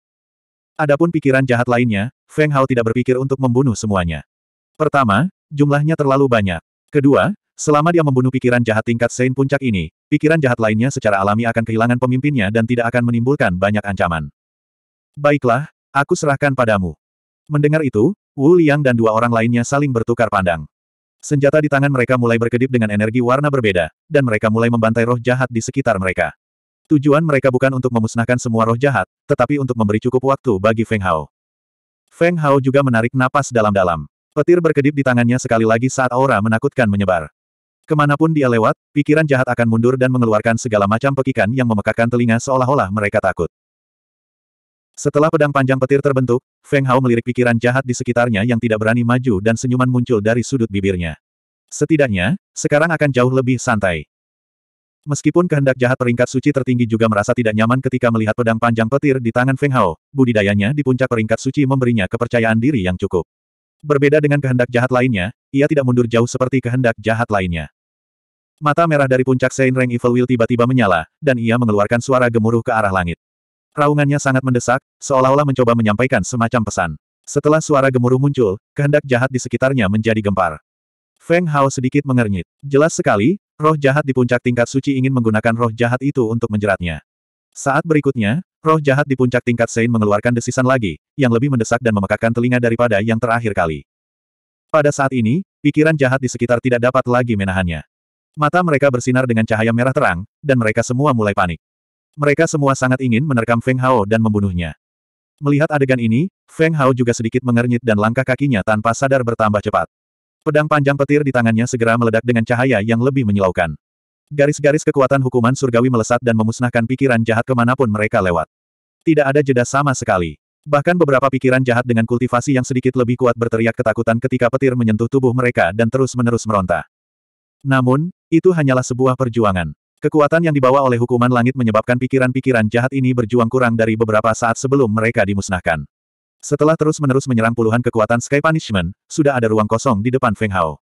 [SPEAKER 1] Adapun pikiran jahat lainnya, Feng Hao tidak berpikir untuk membunuh semuanya. Pertama, jumlahnya terlalu banyak. Kedua, selama dia membunuh pikiran jahat tingkat Sein puncak ini, pikiran jahat lainnya secara alami akan kehilangan pemimpinnya dan tidak akan menimbulkan banyak ancaman. Baiklah, aku serahkan padamu. Mendengar itu, Wu Liang dan dua orang lainnya saling bertukar pandang. Senjata di tangan mereka mulai berkedip dengan energi warna berbeda, dan mereka mulai membantai roh jahat di sekitar mereka. Tujuan mereka bukan untuk memusnahkan semua roh jahat, tetapi untuk memberi cukup waktu bagi Feng Hao. Feng Hao juga menarik napas dalam-dalam. Petir berkedip di tangannya sekali lagi saat aura menakutkan menyebar. Kemanapun dia lewat, pikiran jahat akan mundur dan mengeluarkan segala macam pekikan yang memekakan telinga seolah-olah mereka takut. Setelah pedang panjang petir terbentuk, Feng Hao melirik pikiran jahat di sekitarnya yang tidak berani maju dan senyuman muncul dari sudut bibirnya. Setidaknya, sekarang akan jauh lebih santai. Meskipun kehendak jahat peringkat suci tertinggi juga merasa tidak nyaman ketika melihat pedang panjang petir di tangan Feng Hao, budidayanya di puncak peringkat suci memberinya kepercayaan diri yang cukup. Berbeda dengan kehendak jahat lainnya, ia tidak mundur jauh seperti kehendak jahat lainnya. Mata merah dari puncak Saint Reng Evil Will tiba-tiba menyala, dan ia mengeluarkan suara gemuruh ke arah langit. Raungannya sangat mendesak, seolah-olah mencoba menyampaikan semacam pesan. Setelah suara gemuruh muncul, kehendak jahat di sekitarnya menjadi gempar. Feng Hao sedikit mengernyit. Jelas sekali, roh jahat di puncak tingkat suci ingin menggunakan roh jahat itu untuk menjeratnya. Saat berikutnya, roh jahat di puncak tingkat Sein mengeluarkan desisan lagi, yang lebih mendesak dan memekakkan telinga daripada yang terakhir kali. Pada saat ini, pikiran jahat di sekitar tidak dapat lagi menahannya. Mata mereka bersinar dengan cahaya merah terang, dan mereka semua mulai panik. Mereka semua sangat ingin menerkam Feng Hao dan membunuhnya. Melihat adegan ini, Feng Hao juga sedikit mengernyit dan langkah kakinya tanpa sadar bertambah cepat. Pedang panjang petir di tangannya segera meledak dengan cahaya yang lebih menyilaukan. Garis-garis kekuatan hukuman surgawi melesat dan memusnahkan pikiran jahat kemanapun mereka lewat. Tidak ada jeda sama sekali. Bahkan beberapa pikiran jahat dengan kultivasi yang sedikit lebih kuat berteriak ketakutan ketika petir menyentuh tubuh mereka dan terus-menerus meronta. Namun, itu hanyalah sebuah perjuangan. Kekuatan yang dibawa oleh hukuman langit menyebabkan pikiran-pikiran jahat ini berjuang kurang dari beberapa saat sebelum mereka dimusnahkan. Setelah terus-menerus menyerang puluhan kekuatan Sky Punishment, sudah ada ruang kosong di depan Feng Hao.